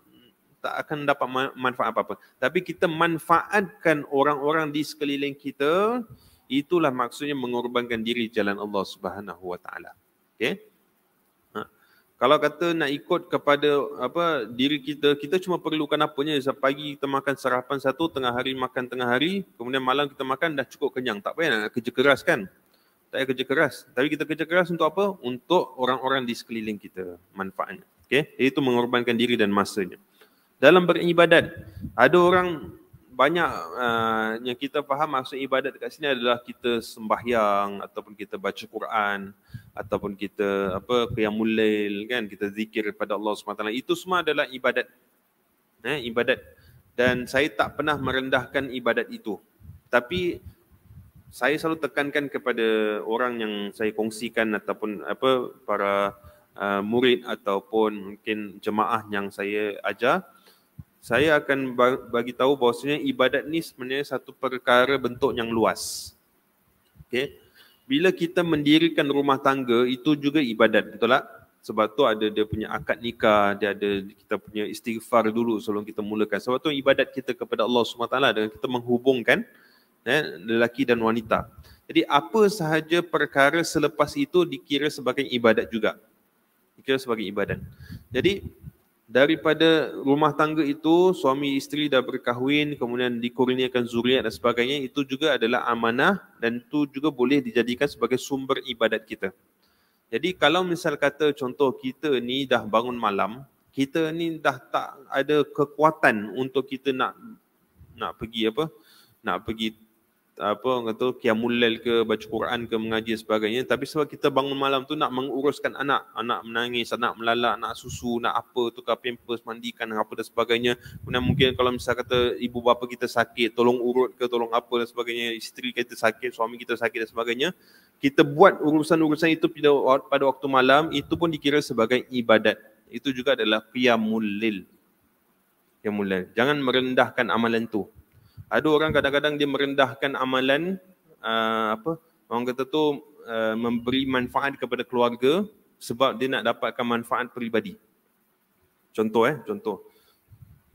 tak akan dapat manfaat apa-apa tapi kita manfaatkan orang-orang di sekeliling kita itulah maksudnya mengorbankan diri jalan Allah Subhanahu Wa Taala okey ha. kalau kata nak ikut kepada apa diri kita kita cuma perlukan punya. setiap pagi kita makan sarapan satu tengah hari makan tengah hari kemudian malam kita makan dah cukup kenyang tak payah nak kerja keras kan tak payah kerja keras tapi kita kerja keras untuk apa untuk orang-orang di sekeliling kita manfaatnya okey itu mengorbankan diri dan masanya dalam beribadat ada orang banyak uh, yang kita faham maksud ibadat dekat sini adalah kita sembahyang ataupun kita baca Quran ataupun kita apa qiyamul kan kita zikir kepada Allah SWT. itu semua adalah ibadat eh ibadat dan saya tak pernah merendahkan ibadat itu tapi saya selalu tekankan kepada orang yang saya kongsikan ataupun apa para uh, murid ataupun mungkin jemaah yang saya ajar saya akan bagi tahu bahawasanya ibadat ni sebenarnya satu perkara bentuk yang luas. Okay. Bila kita mendirikan rumah tangga, itu juga ibadat, betul tak? Sebab tu ada dia punya akad nikah, dia ada kita punya istighfar dulu sebelum kita mulakan. Sebab tu ibadat kita kepada Allah Subhanahu Taala dengan kita menghubungkan eh, lelaki dan wanita. Jadi apa sahaja perkara selepas itu dikira sebagai ibadat juga. Dikira sebagai ibadat. Jadi daripada rumah tangga itu suami isteri dah berkahwin kemudian dikurniakan zuriat dan sebagainya itu juga adalah amanah dan itu juga boleh dijadikan sebagai sumber ibadat kita. Jadi kalau misal kata contoh kita ni dah bangun malam, kita ni dah tak ada kekuatan untuk kita nak nak pergi apa? Nak pergi apa orang kata kiamulail ke baca Quran ke mengaji sebagainya tapi sebab kita bangun malam tu nak menguruskan anak anak menangis anak melalak anak susu nak apa tukar pampers mandikan apa dan sebagainya kemudian mungkin kalau misal kata ibu bapa kita sakit tolong urut ke tolong apa dan sebagainya isteri kita sakit suami kita sakit dan sebagainya kita buat urusan-urusan itu pada waktu malam itu pun dikira sebagai ibadat itu juga adalah qiyamul lil qiyamul lil jangan merendahkan amalan tu ada orang kadang-kadang dia merendahkan amalan uh, apa orang kata tu uh, memberi manfaat kepada keluarga sebab dia nak dapatkan manfaat peribadi. Contoh eh, contoh.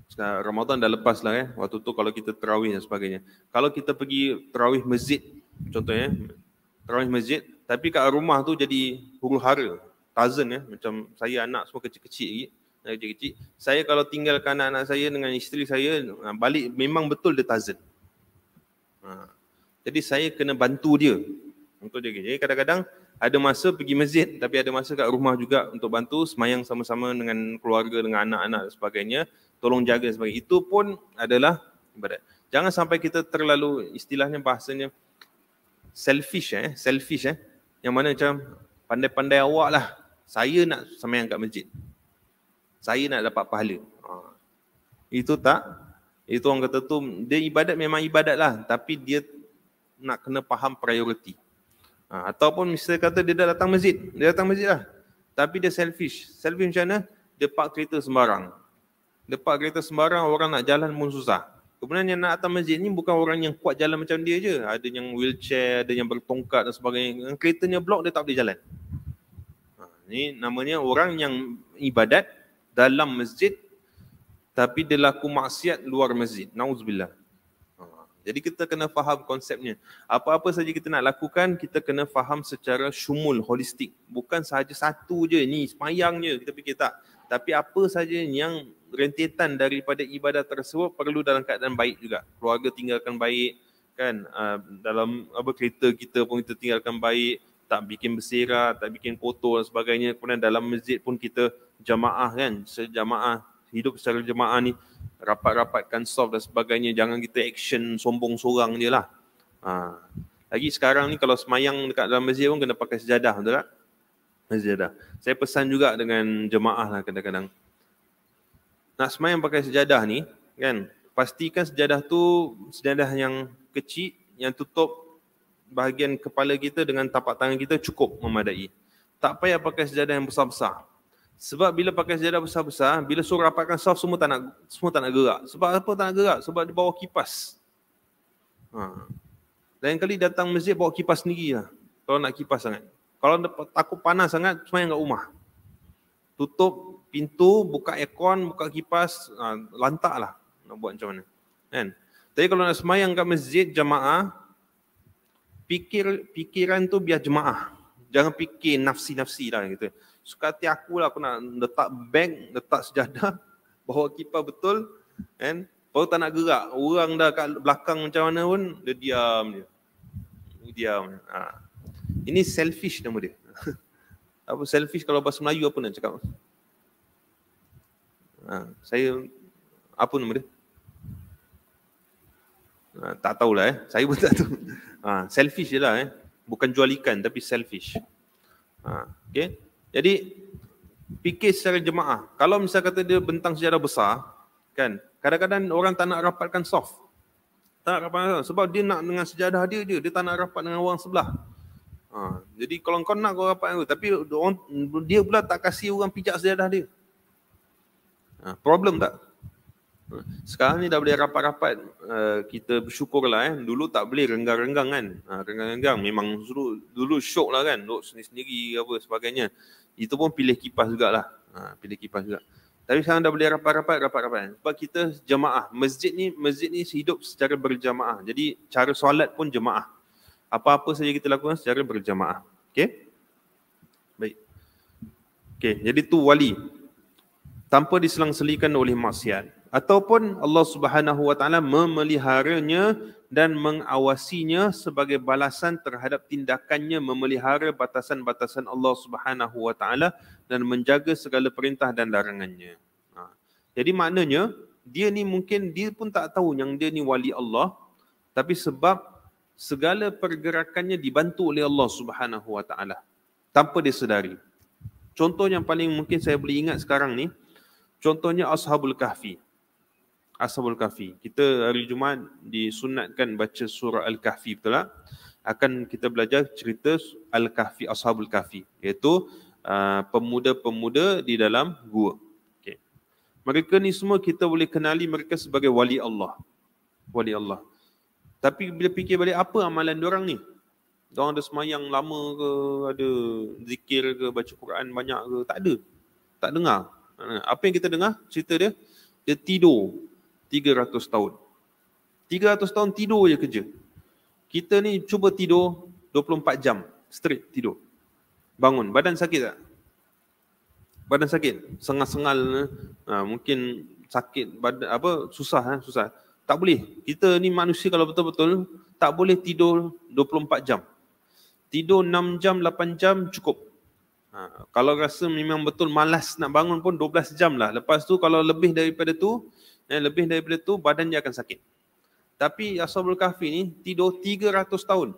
Sekarang Ramadan dah lepas lah eh. Waktu tu kalau kita terawih dan sebagainya. Kalau kita pergi terawih masjid, contohnya, eh, terawih masjid, tapi kat rumah tu jadi huru hara. Tazen eh, macam saya anak semua kecil-kecil lagi. Eh dari kecil-kecil saya kalau tinggalkan anak-anak saya dengan isteri saya ah, balik memang betul dia tazen ha. jadi saya kena bantu dia untuk dia jadi kadang-kadang ada masa pergi masjid tapi ada masa kat rumah juga untuk bantu semayang sama-sama dengan keluarga dengan anak-anak dan sebagainya tolong jaga dan sebagainya itu pun adalah ibadat jangan sampai kita terlalu istilahnya bahasanya selfish eh selfish eh yang mana macam pandai-pandai awak lah saya nak semayang kat masjid saya nak dapat pahala. Ha. Itu tak. Itu orang kata tu, dia ibadat memang ibadat lah. Tapi dia nak kena faham prioriti. Ha. Ataupun misalnya kata dia dah datang masjid. Dia datang masjid lah. Tapi dia selfish. Selfish macam mana? Dia park kereta sembarang. Dia park kereta sembarang, orang nak jalan pun susah. Kemudian yang nak datang masjid ni bukan orang yang kuat jalan macam dia je. Ada yang wheelchair, ada yang bertongkat dan sebagainya. Keretanya blok, dia tak boleh jalan. Ini ha, namanya orang yang ibadat dalam masjid tapi dia laku maksiat luar masjid. Nauzubillah. Ha. Jadi kita kena faham konsepnya. Apa-apa saja kita nak lakukan, kita kena faham secara syumul, holistik. Bukan sahaja satu je ni, semayang je kita fikir tak. Tapi apa saja yang rentetan daripada ibadah tersebut perlu dalam keadaan baik juga. Keluarga tinggalkan baik, kan? Ha, dalam apa kereta kita pun kita tinggalkan baik tak bikin bersirah, tak bikin kotor dan sebagainya. Kemudian dalam masjid pun kita jamaah kan, sejamaah, hidup secara jemaah ni rapat-rapatkan soft dan sebagainya. Jangan kita action sombong sorang je lah. Ha. Lagi sekarang ni kalau semayang dekat dalam masjid pun kena pakai sejadah betul tak? Sejadah. Saya pesan juga dengan jemaah lah kadang-kadang. Nak semayang pakai sejadah ni kan, pastikan sejadah tu sejadah yang kecil yang tutup bahagian kepala kita dengan tapak tangan kita cukup memadai. Tak payah pakai sejadah yang besar-besar. Sebab bila pakai sejadah besar-besar, bila suruh rapatkan saf semua tak nak semua tak nak gerak. Sebab apa tak nak gerak? Sebab dia bawa kipas. Ha. Lain kali datang masjid bawa kipas sendiri lah. Kalau nak kipas sangat. Kalau takut panas sangat, semua yang kat rumah. Tutup pintu, buka aircon, buka kipas, ha, lantak lah. Nak buat macam mana. Kan? Tapi kalau nak semayang kat masjid jamaah, fikir fikiran tu biar jemaah. Jangan fikir nafsi-nafsi lah gitu. Suka hati aku lah aku nak letak bank, letak sejadah, bawa kipas betul. And baru tak nak gerak. Orang dah kat belakang macam mana pun, dia diam je. Dia diam. Ha. Ini selfish nama dia. apa selfish kalau bahasa Melayu apa nak cakap? Ha. saya, apa nama dia? Ha, tak tahulah eh. Saya pun tak tahu. Ha, selfish je lah, eh. Bukan jual ikan tapi selfish. Ha, okay. Jadi, fikir secara jemaah. Kalau misalnya kata dia bentang secara besar, kan, kadang-kadang orang tak nak rapatkan soft. Tak nak rapatkan soft. Sebab dia nak dengan sejadah dia, dia, dia tak nak rapat dengan orang sebelah. Ha, jadi kalau kau nak kau rapat dengan Tapi dia pula tak kasih orang pijak sejadah dia. Ha, problem tak? Sekarang ni dah boleh rapat-rapat uh, Kita lah eh Dulu tak boleh renggang-renggang kan ha, Renggang-renggang memang dulu, dulu syok lah kan Duduk sendiri-sendiri apa sebagainya Itu pun pilih kipas jugalah ha, Pilih kipas juga Tapi sekarang dah boleh rapat-rapat Rapat-rapat kan Sebab kita jemaah Masjid ni Masjid ni hidup secara berjemaah Jadi cara solat pun jemaah Apa-apa saja kita lakukan secara berjemaah Okay Baik Okay jadi tu wali Tanpa diselang-selikan oleh maksiat ataupun Allah Subhanahu wa taala memeliharanya dan mengawasinya sebagai balasan terhadap tindakannya memelihara batasan-batasan Allah Subhanahu wa taala dan menjaga segala perintah dan larangannya. Ha. Jadi maknanya dia ni mungkin dia pun tak tahu yang dia ni wali Allah tapi sebab segala pergerakannya dibantu oleh Allah Subhanahu wa taala tanpa dia sedari. Contoh yang paling mungkin saya boleh ingat sekarang ni contohnya Ashabul Kahfi. Ashabul Kahfi. Kita hari Jumaat disunatkan baca surah Al-Kahfi betul tak? Akan kita belajar cerita Al-Kahfi, Ashabul Kahfi iaitu uh, pemuda-pemuda di dalam gua. Okay. Mereka ni semua kita boleh kenali mereka sebagai wali Allah. Wali Allah. Tapi bila fikir balik apa amalan orang ni? Orang ada semayang lama ke, ada zikir ke, baca Quran banyak ke? Tak ada. Tak dengar. Ha, apa yang kita dengar cerita dia? Dia tidur 300 tahun. 300 tahun tidur je kerja. Kita ni cuba tidur 24 jam straight tidur. Bangun, badan sakit tak? Badan sakit, sengal-sengal, ha, mungkin sakit badan apa susah ha, susah. Tak boleh. Kita ni manusia kalau betul-betul tak boleh tidur 24 jam. Tidur 6 jam, 8 jam cukup. Ha, kalau rasa memang betul malas nak bangun pun 12 jam lah. Lepas tu kalau lebih daripada tu, yang eh, lebih daripada tu badan dia akan sakit. Tapi Ashabul Kahfi ni tidur 300 tahun.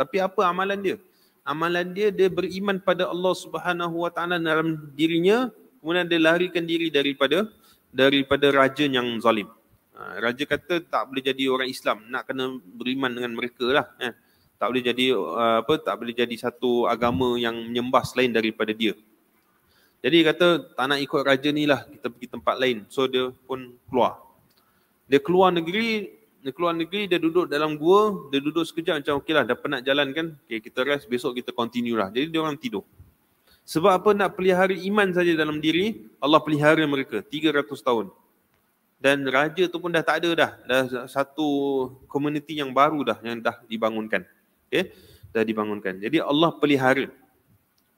Tapi apa amalan dia? Amalan dia dia beriman pada Allah Subhanahu Wa Taala dalam dirinya kemudian dia larikan diri daripada daripada raja yang zalim. Ha, raja kata tak boleh jadi orang Islam, nak kena beriman dengan mereka lah. Eh. Tak boleh jadi uh, apa, tak boleh jadi satu agama yang menyembah selain daripada dia. Jadi kata tak nak ikut raja ni lah kita pergi tempat lain. So dia pun keluar. Dia keluar negeri, dia keluar negeri dia duduk dalam gua, dia duduk sekejap macam okey lah dah penat jalan kan. Okay, kita rest besok kita continue lah. Jadi dia orang tidur. Sebab apa nak pelihara iman saja dalam diri, Allah pelihara mereka 300 tahun. Dan raja tu pun dah tak ada dah. Dah satu komuniti yang baru dah yang dah dibangunkan. Okay? Dah dibangunkan. Jadi Allah pelihara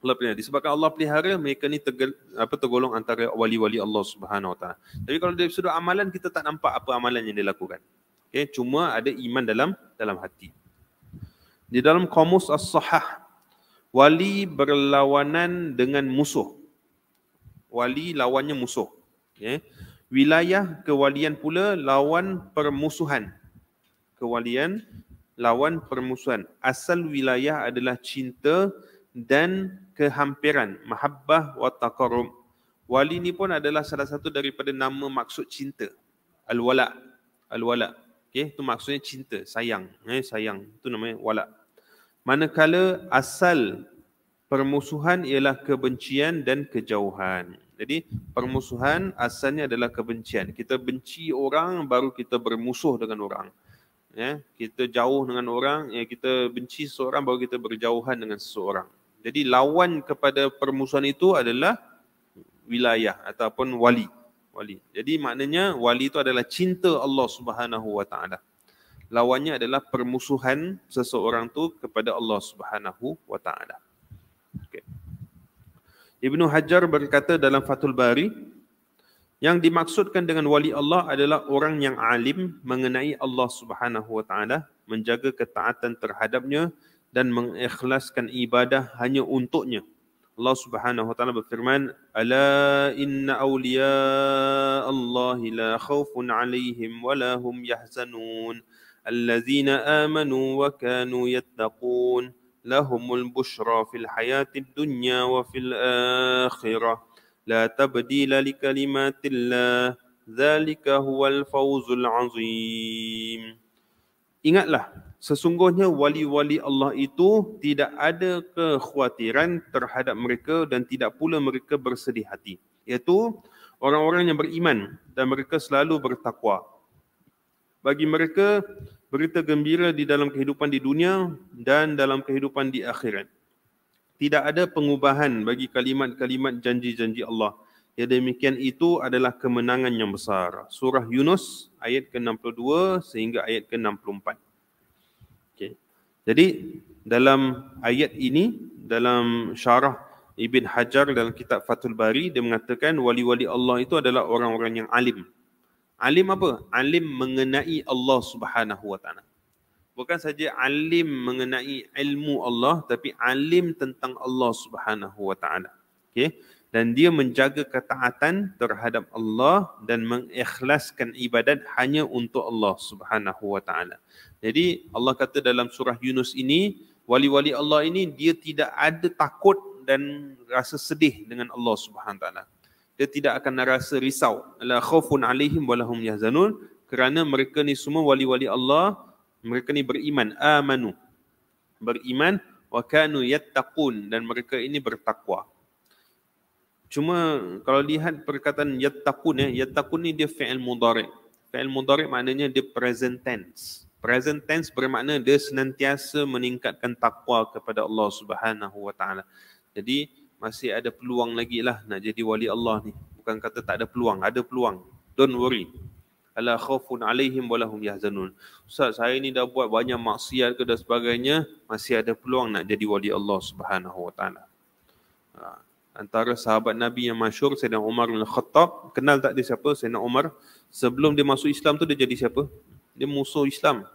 klubnya disebabkan Allah pelihara mereka ni tergel, apa tergolong antara wali-wali Allah Subhanahu Wa Taala. Tapi kalau dari sudut amalan kita tak nampak apa amalan yang dia lakukan. Okay, cuma ada iman dalam dalam hati. Di dalam kamus as-sahah wali berlawanan dengan musuh. Wali lawannya musuh. Okay. Wilayah kewalian pula lawan permusuhan. Kewalian lawan permusuhan. Asal wilayah adalah cinta dan kehampiran, mahabbah wa taqarrub. Wali ni pun adalah salah satu daripada nama maksud cinta. Al-wala. Al-wala. Okey, tu maksudnya cinta, sayang. Eh, sayang. Tu namanya wala. Manakala asal permusuhan ialah kebencian dan kejauhan. Jadi permusuhan asalnya adalah kebencian. Kita benci orang baru kita bermusuh dengan orang. Ya, kita jauh dengan orang, ya, kita benci seseorang baru kita berjauhan dengan seseorang. Jadi lawan kepada permusuhan itu adalah wilayah ataupun wali. Wali. Jadi maknanya wali itu adalah cinta Allah Subhanahu Wa Taala. Lawannya adalah permusuhan seseorang tu kepada Allah Subhanahu Wa Taala. Okay. Ibnu Hajar berkata dalam Fathul Bari, yang dimaksudkan dengan wali Allah adalah orang yang alim mengenai Allah Subhanahu Wa Taala, menjaga ketaatan terhadapnya dan mengikhlaskan ibadah hanya untuknya. Allah Subhanahu wa taala berfirman, "Ala inna awliya Allah la khaufun 'alaihim wa la hum yahzanun allazina amanu wa kanu yattaqun lahumul bushra fil hayatid dunya wa fil akhirah la tabdila li kalimatillah huwal fawzul 'azim." Ingatlah, sesungguhnya wali-wali Allah itu tidak ada kekhawatiran terhadap mereka dan tidak pula mereka bersedih hati. Iaitu orang-orang yang beriman dan mereka selalu bertakwa. Bagi mereka, berita gembira di dalam kehidupan di dunia dan dalam kehidupan di akhirat. Tidak ada pengubahan bagi kalimat-kalimat janji-janji Allah. Ya demikian itu adalah kemenangan yang besar. Surah Yunus ayat ke-62 sehingga ayat ke-64. Okay. Jadi dalam ayat ini, dalam syarah Ibn Hajar dalam kitab Fathul Bari, dia mengatakan wali-wali Allah itu adalah orang-orang yang alim. Alim apa? Alim mengenai Allah subhanahu wa ta'ala. Bukan saja alim mengenai ilmu Allah, tapi alim tentang Allah subhanahu wa ta'ala. Okay dan dia menjaga ketaatan terhadap Allah dan mengikhlaskan ibadat hanya untuk Allah Subhanahu wa taala. Jadi Allah kata dalam surah Yunus ini wali-wali Allah ini dia tidak ada takut dan rasa sedih dengan Allah Subhanahu taala. Dia tidak akan rasa risau. La khaufun alaihim wa lahum yahzanun kerana mereka ni semua wali-wali Allah, mereka ni beriman, amanu. Beriman wa kanu yattaqun dan mereka ini bertakwa. Cuma kalau lihat perkataan yattaqun ya, yattaqun ni dia fi'il mudhari'. Fi'il mudhari' maknanya dia present tense. Present tense bermakna dia senantiasa meningkatkan takwa kepada Allah Subhanahu Wa Taala. Jadi masih ada peluang lagi lah nak jadi wali Allah ni. Bukan kata tak ada peluang, ada peluang. Don't worry. Ala khawfun alaihim walahum yahzanun. Ustaz saya ni dah buat banyak maksiat ke dan sebagainya, masih ada peluang nak jadi wali Allah Subhanahu Wa Taala. Ha antara sahabat Nabi yang masyur Sayyidina Umar bin Khattab kenal tak dia siapa Sayyidina Umar sebelum dia masuk Islam tu dia jadi siapa dia musuh Islam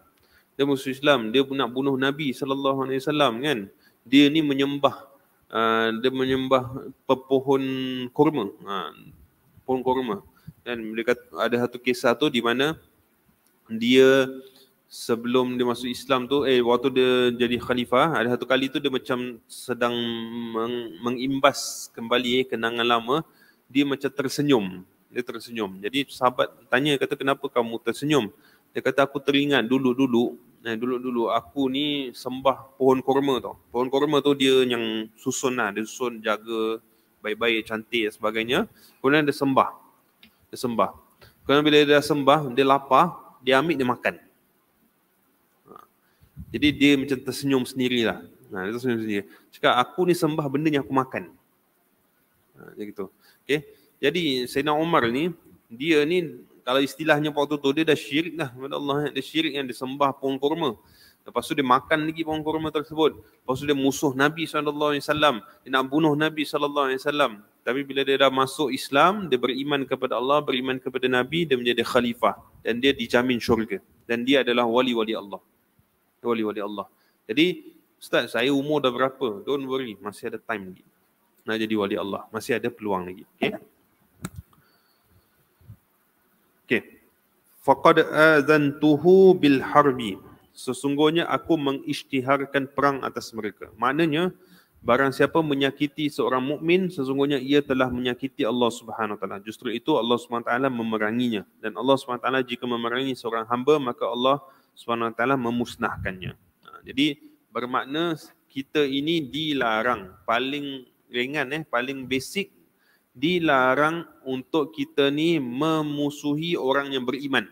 dia musuh Islam dia nak bunuh Nabi saw. kan dia ni menyembah uh, dia menyembah pepohon kurma ha, pohon kurma dan mereka ada satu kisah tu di mana dia sebelum dia masuk Islam tu eh waktu dia jadi khalifah ada satu kali tu dia macam sedang meng, mengimbas kembali eh, kenangan lama dia macam tersenyum dia tersenyum jadi sahabat tanya kata kenapa kamu tersenyum dia kata aku teringat dulu-dulu eh, dulu-dulu aku ni sembah pohon kurma tu pohon kurma tu dia yang susun lah dia susun jaga baik-baik cantik dan sebagainya kemudian dia sembah dia sembah kemudian bila dia sembah dia lapar dia ambil dia makan jadi dia macam tersenyum sendirilah. Nah, ha, dia tersenyum sendiri. Cakap aku ni sembah benda yang aku makan. Ha, gitu. Okay. Jadi Sayyidina Umar ni, dia ni kalau istilahnya waktu tu dia dah syirik dah kepada Allah. Eh. Dia syirik yang disembah pohon kurma. Lepas tu dia makan lagi pohon kurma tersebut. Lepas tu dia musuh Nabi SAW. Dia nak bunuh Nabi SAW. Tapi bila dia dah masuk Islam, dia beriman kepada Allah, beriman kepada Nabi, dia menjadi khalifah. Dan dia dijamin syurga. Dan dia adalah wali-wali Allah wali-wali Allah. Jadi, Ustaz, saya umur dah berapa? Don't worry, masih ada time lagi. Nak jadi wali Allah. Masih ada peluang lagi. Okay? Okay. Faqad tuhu bil harbi. Sesungguhnya aku mengisytiharkan perang atas mereka. Maknanya, barang siapa menyakiti seorang mukmin sesungguhnya ia telah menyakiti Allah Subhanahu taala justru itu Allah Subhanahu taala memeranginya dan Allah Subhanahu taala jika memerangi seorang hamba maka Allah Subhanahu Wa Taala memusnahkannya. Ha, jadi bermakna kita ini dilarang paling ringan eh paling basic dilarang untuk kita ni memusuhi orang yang beriman.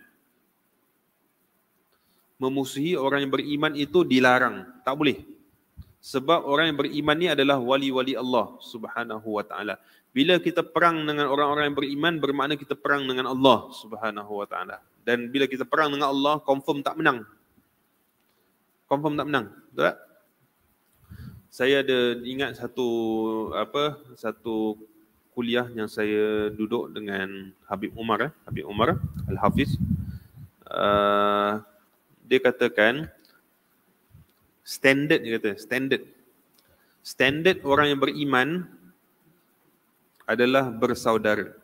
Memusuhi orang yang beriman itu dilarang, tak boleh. Sebab orang yang beriman ni adalah wali-wali Allah Subhanahu Wa Taala. Bila kita perang dengan orang-orang yang beriman bermakna kita perang dengan Allah Subhanahu Wa Taala. Dan bila kita perang dengan Allah, confirm tak menang. Confirm tak menang. Betul tak? Saya ada ingat satu apa satu kuliah yang saya duduk dengan Habib Umar eh? Habib Umar Al-Hafiz. Uh, dia katakan standard dia kata, standard. Standard orang yang beriman adalah bersaudara.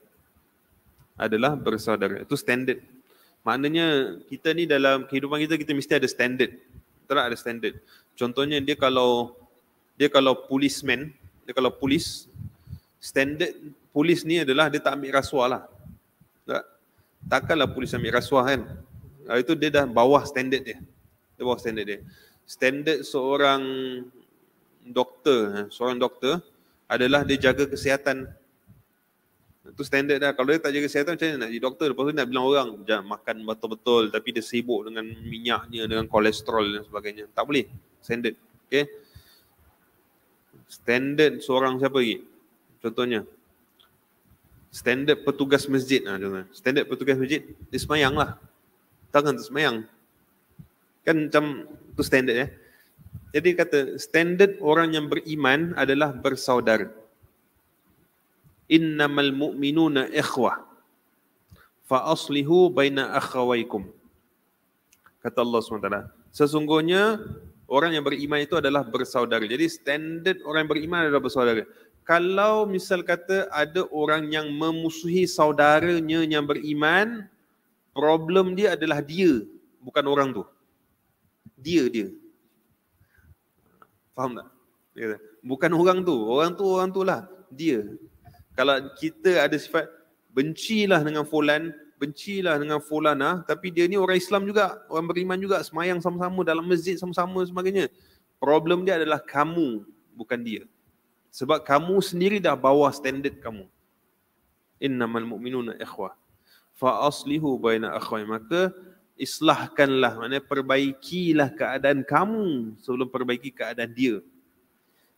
Adalah bersaudara. Itu standard. Maknanya kita ni dalam kehidupan kita kita mesti ada standard. Betul ada standard. Contohnya dia kalau dia kalau policeman, dia kalau polis standard polis ni adalah dia tak ambil rasuah lah. Tak? Takkanlah polis ambil rasuah kan. Hari ah, itu dia dah bawah standard dia. Dia bawah standard dia. Standard seorang doktor, eh, seorang doktor adalah dia jaga kesihatan itu standard dah. Kalau dia tak jaga kesihatan macam mana nak jadi doktor? Lepas tu nak bilang orang jangan makan betul-betul tapi dia sibuk dengan minyaknya, dengan kolesterol dan sebagainya. Tak boleh. Standard. Okay. Standard seorang siapa lagi? Contohnya. Standard petugas masjid. Lah, contohnya. Standard petugas masjid, dia semayang lah. Takkan tu semayang. Kan macam tu standard ya. Eh? Jadi kata standard orang yang beriman adalah bersaudara innamal mu'minuna ikhwah fa aslihu baina akhawaykum kata Allah SWT sesungguhnya orang yang beriman itu adalah bersaudara jadi standard orang yang beriman adalah bersaudara kalau misal kata ada orang yang memusuhi saudaranya yang beriman problem dia adalah dia bukan orang tu dia dia faham tak bukan orang tu orang tu orang tu lah dia kalau kita ada sifat bencilah dengan fulan, bencilah dengan fulana, ah. tapi dia ni orang Islam juga, orang beriman juga, semayang sama-sama dalam masjid sama-sama sebagainya. Problem dia adalah kamu, bukan dia. Sebab kamu sendiri dah bawa standard kamu. Innamal mu'minuna ikhwah. Fa aslihu baina akhwai. Maka islahkanlah, maknanya perbaikilah keadaan kamu sebelum perbaiki keadaan dia.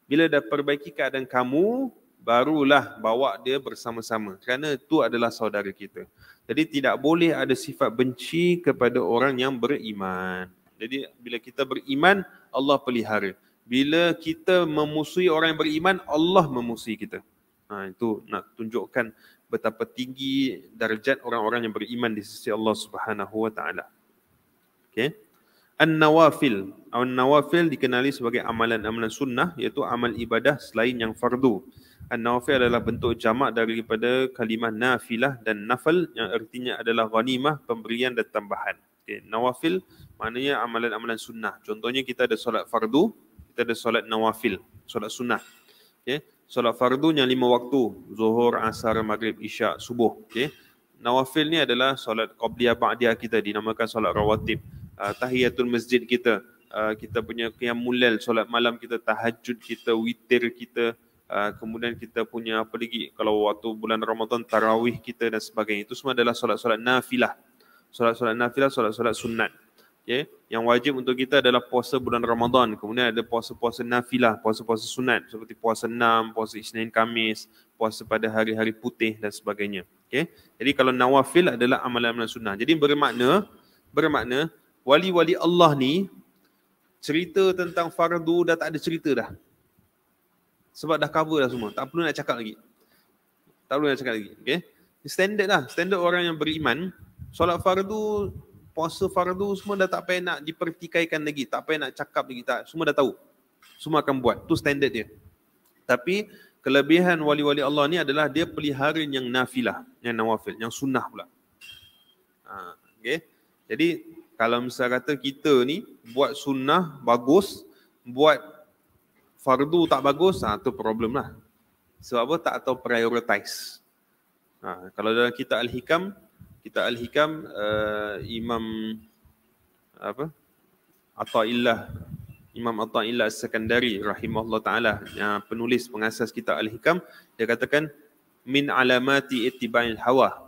Bila dah perbaiki keadaan kamu, barulah bawa dia bersama-sama kerana itu adalah saudara kita. Jadi tidak boleh ada sifat benci kepada orang yang beriman. Jadi bila kita beriman, Allah pelihara. Bila kita memusuhi orang yang beriman, Allah memusuhi kita. Ha, itu nak tunjukkan betapa tinggi darjat orang-orang yang beriman di sisi Allah Subhanahu Wa Taala. Okay. An-nawafil. An-nawafil dikenali sebagai amalan-amalan sunnah iaitu amal ibadah selain yang fardu. An-nafi adalah bentuk jamak daripada kalimah nafilah dan nafal yang artinya adalah ghanimah, pemberian dan tambahan. Okay. Nawafil maknanya amalan-amalan sunnah. Contohnya kita ada solat fardu, kita ada solat nawafil, solat sunnah. Okay. Solat fardu yang lima waktu, zuhur, asar, maghrib, isyak, subuh. Okay. Nawafil ni adalah solat qabliyah ba'diyah kita, dinamakan solat rawatib. Uh, tahiyatul masjid kita, uh, kita punya qiyam mulal, solat malam kita, tahajud kita, witir kita, Ah, kemudian kita punya apa lagi kalau waktu bulan Ramadan tarawih kita dan sebagainya itu semua adalah solat-solat nafilah. Solat-solat nafilah, solat-solat sunat. Okay. Ya, yang wajib untuk kita adalah puasa bulan Ramadan. Kemudian ada puasa-puasa nafilah, puasa-puasa sunat. Seperti puasa enam, puasa Isnin Kamis, puasa pada hari-hari putih dan sebagainya. Okay. Ya, jadi kalau nawafil adalah amalan-amalan sunat. Jadi bermakna, bermakna wali-wali Allah ni cerita tentang fardu dah tak ada cerita dah sebab dah cover dah semua. Tak perlu nak cakap lagi. Tak perlu nak cakap lagi. Okay. Standard lah. Standard orang yang beriman. Solat fardu, puasa fardu semua dah tak payah nak dipertikaikan lagi. Tak payah nak cakap lagi. Tak. Semua dah tahu. Semua akan buat. Tu standard dia. Tapi kelebihan wali-wali Allah ni adalah dia pelihara yang nafilah. Yang nawafil. Yang sunnah pula. Ha, okay. Jadi kalau misalnya kata kita ni buat sunnah bagus, buat fardu tak bagus, ha, tu problem lah. Sebab apa? Tak tahu prioritize. Ha, kalau dalam kita Al-Hikam, kita Al-Hikam, uh, Imam apa? Atta'illah, Imam Atta'illah Sekandari rahimahullah ta'ala, yang penulis pengasas kita Al-Hikam, dia katakan, min alamati ittiba'il hawa.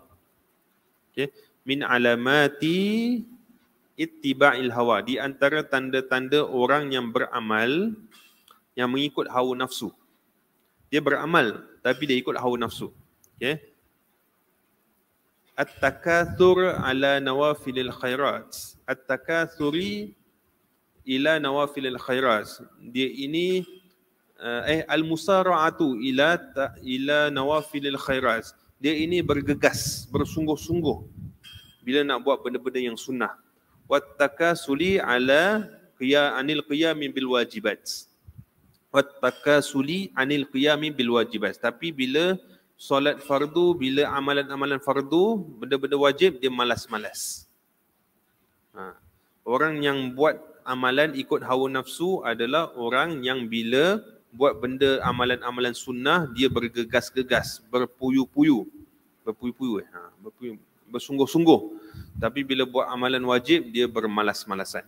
Okay. Min alamati ittiba'il hawa. Di antara tanda-tanda orang yang beramal, yang mengikut hawa nafsu. Dia beramal tapi dia ikut hawa nafsu. Okay. Ya? At-takathur ala nawafilil khairat. At-takathuri ila nawafilil khairat. Dia ini eh, eh al-musara'atu ila ta, ila nawafilil khairat. Dia ini bergegas, bersungguh-sungguh bila nak buat benda-benda yang sunnah. Wat takasuli ala qiya anil qiyam bil wajibat watakasuli anil qiyami bil wajibat tapi bila solat fardu bila amalan-amalan fardu benda-benda wajib dia malas-malas ha. orang yang buat amalan ikut hawa nafsu adalah orang yang bila buat benda amalan-amalan sunnah dia bergegas-gegas berpuyu-puyu berpuyu-puyu eh? ha, bersungguh-sungguh tapi bila buat amalan wajib dia bermalas-malasan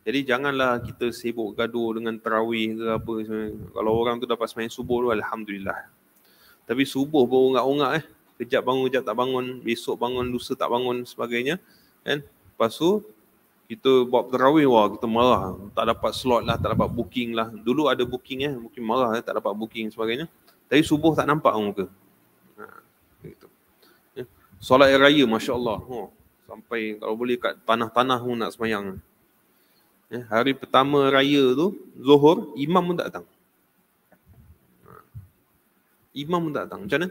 jadi janganlah kita sibuk gaduh dengan terawih ke apa Kalau orang tu dapat semain subuh tu Alhamdulillah. Tapi subuh pun ungak-ungak eh. Kejap bangun, kejap tak bangun. Besok bangun, lusa tak bangun sebagainya. Kan? Lepas tu kita buat terawih wah kita marah. Tak dapat slot lah, tak dapat booking lah. Dulu ada booking eh. Mungkin marah eh. Tak dapat booking sebagainya. Tapi subuh tak nampak muka. Ha, begitu. Ya. Eh, raya, Masya Allah. Oh, sampai kalau boleh kat tanah-tanah pun nak semayang. Ya, hari pertama raya tu, zuhur, imam pun tak datang. Ha. Imam pun tak datang. Macam mana?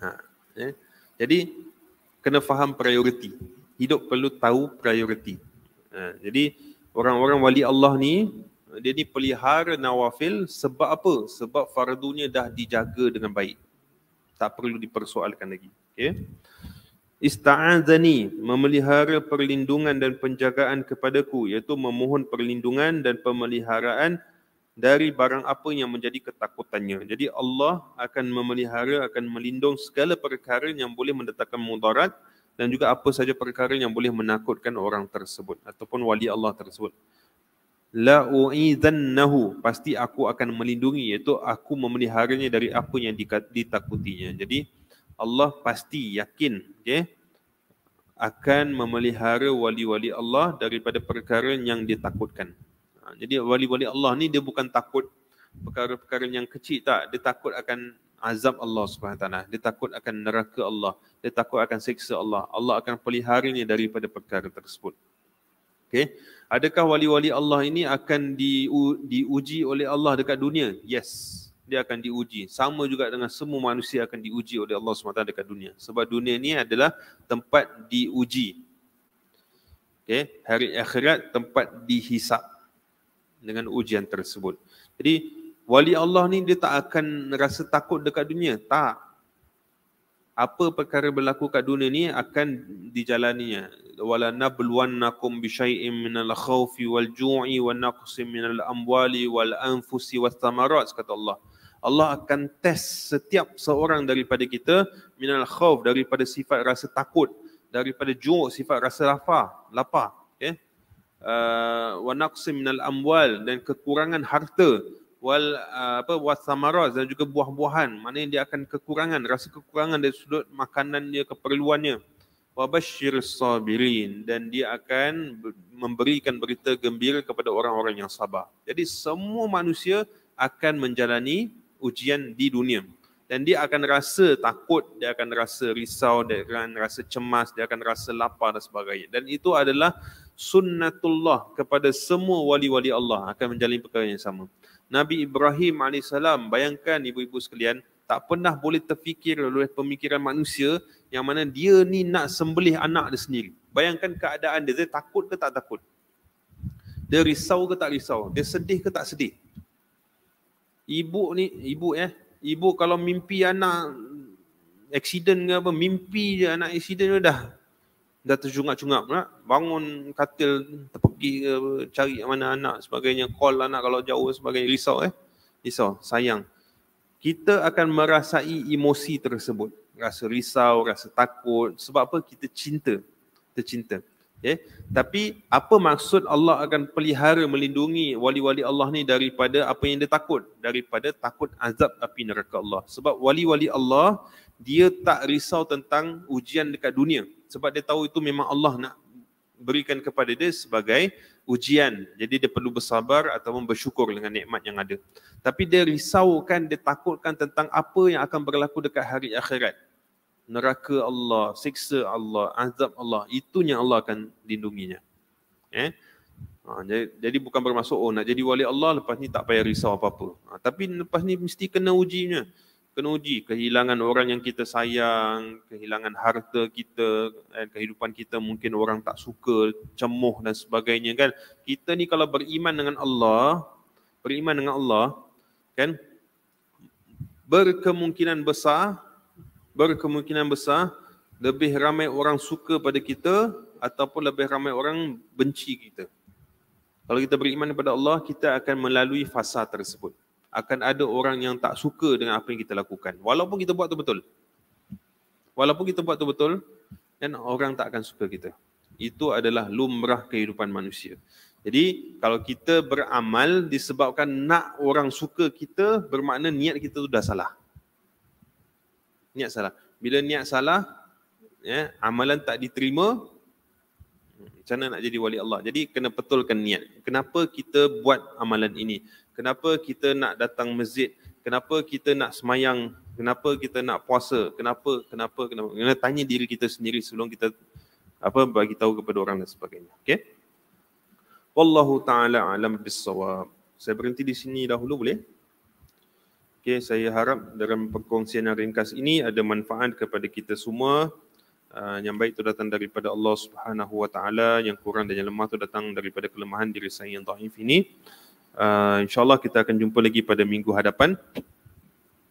Ha, ya. Jadi, kena faham prioriti. Hidup perlu tahu prioriti. Ha, jadi, orang-orang wali Allah ni, dia ni pelihara nawafil sebab apa? Sebab fardunya dah dijaga dengan baik. Tak perlu dipersoalkan lagi. Okay. Ista'azani memelihara perlindungan dan penjagaan kepadaku iaitu memohon perlindungan dan pemeliharaan dari barang apa yang menjadi ketakutannya. Jadi Allah akan memelihara, akan melindung segala perkara yang boleh mendatangkan mudarat dan juga apa saja perkara yang boleh menakutkan orang tersebut ataupun wali Allah tersebut. La u'idhannahu, pasti aku akan melindungi iaitu aku memeliharanya dari apa yang ditakutinya. Jadi, Allah pasti yakin okay, akan memelihara wali-wali Allah daripada perkara yang ditakutkan. Ha, jadi wali-wali Allah ni dia bukan takut perkara-perkara yang kecil tak. Dia takut akan azab Allah SWT. Dia takut akan neraka Allah. Dia takut akan seksa Allah. Allah akan pelihara ni daripada perkara tersebut. Okay. Adakah wali-wali Allah ini akan diuji oleh Allah dekat dunia? Yes dia akan diuji. Sama juga dengan semua manusia akan diuji oleh Allah SWT dekat dunia. Sebab dunia ni adalah tempat diuji. Okay. Hari akhirat tempat dihisap dengan ujian tersebut. Jadi wali Allah ni dia tak akan rasa takut dekat dunia. Tak. Apa perkara berlaku kat dunia ni akan dijalaninya. Wala nabluwannakum bisyai'im minal khawfi wal ju'i wa naqsim minal amwali wal anfusi wa thamarat kata Allah. Allah akan test setiap seorang daripada kita minal khauf daripada sifat rasa takut daripada jujur sifat rasa lapar lapar okey uh, wa naqsi minal amwal dan kekurangan harta wal ah, apa wa dan juga buah-buahan maknanya dia akan kekurangan rasa kekurangan dari sudut makanan dia keperluannya wa basyir sabirin dan dia akan memberikan berita gembira kepada orang-orang yang sabar jadi semua manusia akan menjalani ujian di dunia dan dia akan rasa takut, dia akan rasa risau, dia akan rasa cemas, dia akan rasa lapar dan sebagainya. Dan itu adalah sunnatullah kepada semua wali-wali Allah akan menjalin perkara yang sama. Nabi Ibrahim AS, bayangkan ibu-ibu sekalian, tak pernah boleh terfikir oleh pemikiran manusia yang mana dia ni nak sembelih anak dia sendiri. Bayangkan keadaan dia, dia takut ke tak takut? Dia risau ke tak risau? Dia sedih ke tak sedih? ibu ni ibu eh ibu kalau mimpi anak accident ke apa mimpi je anak accident tu dah dah terjungak-jungak pula bangun katil terpergi ke apa, cari mana anak sebagainya call anak kalau jauh sebagainya risau eh risau sayang kita akan merasai emosi tersebut rasa risau rasa takut sebab apa kita cinta tercinta cinta Okay. Ya. Tapi apa maksud Allah akan pelihara melindungi wali-wali Allah ni daripada apa yang dia takut? Daripada takut azab api neraka Allah. Sebab wali-wali Allah dia tak risau tentang ujian dekat dunia. Sebab dia tahu itu memang Allah nak berikan kepada dia sebagai ujian. Jadi dia perlu bersabar ataupun bersyukur dengan nikmat yang ada. Tapi dia risaukan, dia takutkan tentang apa yang akan berlaku dekat hari akhirat neraka Allah, siksa Allah, azab Allah, itunya Allah akan lindunginya. Eh? Ha, jadi, jadi bukan bermaksud oh nak jadi wali Allah lepas ni tak payah risau apa-apa. Ha, tapi lepas ni mesti kena ujinya. Kena uji kehilangan orang yang kita sayang, kehilangan harta kita, eh, kehidupan kita mungkin orang tak suka, cemuh dan sebagainya kan. Kita ni kalau beriman dengan Allah, beriman dengan Allah, kan? Berkemungkinan besar berkemungkinan besar lebih ramai orang suka pada kita ataupun lebih ramai orang benci kita. Kalau kita beriman kepada Allah, kita akan melalui fasa tersebut. Akan ada orang yang tak suka dengan apa yang kita lakukan. Walaupun kita buat tu betul. Walaupun kita buat tu betul, dan orang tak akan suka kita. Itu adalah lumrah kehidupan manusia. Jadi, kalau kita beramal disebabkan nak orang suka kita, bermakna niat kita tu dah salah niat salah. Bila niat salah, ya, amalan tak diterima, macam mana nak jadi wali Allah? Jadi kena betulkan niat. Kenapa kita buat amalan ini? Kenapa kita nak datang masjid? Kenapa kita nak semayang? Kenapa kita nak puasa? Kenapa? Kenapa? Kenapa? Kena tanya diri kita sendiri sebelum kita apa bagi tahu kepada orang dan sebagainya. Okay? Wallahu taala alam bisawab. Saya berhenti di sini dahulu boleh? Okey, ya, saya harap dalam perkongsian yang ringkas ini ada manfaat kepada kita semua. Uh, yang baik itu datang daripada Allah Subhanahu Wa Taala, yang kurang dan yang lemah itu datang daripada kelemahan diri saya yang dhaif ini. Uh, InsyaAllah kita akan jumpa lagi pada minggu hadapan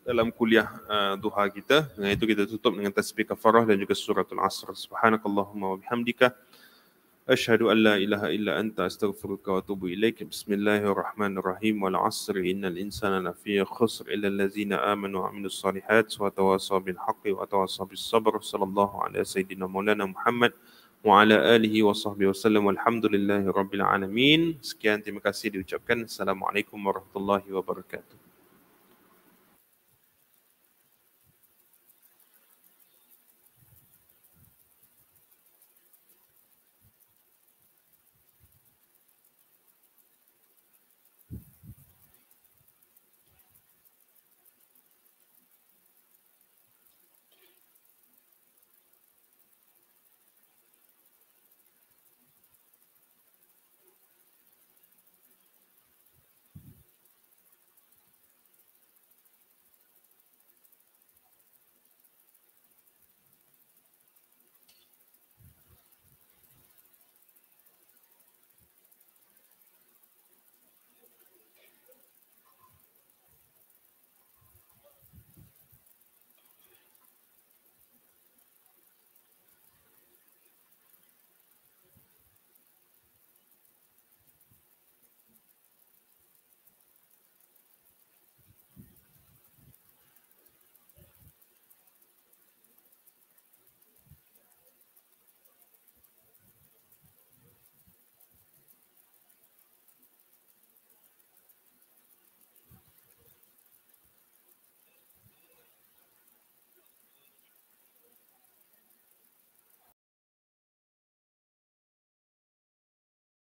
dalam kuliah uh, duha kita. Dengan itu kita tutup dengan tasbih kafarah dan juga suratul asr. Subhanakallahumma wa bihamdika. أشهد أن لا إله إلا أنت أستغفرك وأتوب إليك بسم الله الرحمن الرحيم والعصر إن الإنسان لفي خسر إلا الذين آمنوا وعملوا الصالحات وتواصوا بالحق وتواصوا بالصبر صلى الله على سيدنا مولانا محمد وعلى آله وصحبه وسلم والحمد لله رب العالمين sekian terima السلام عليكم ورحمة الله وبركاته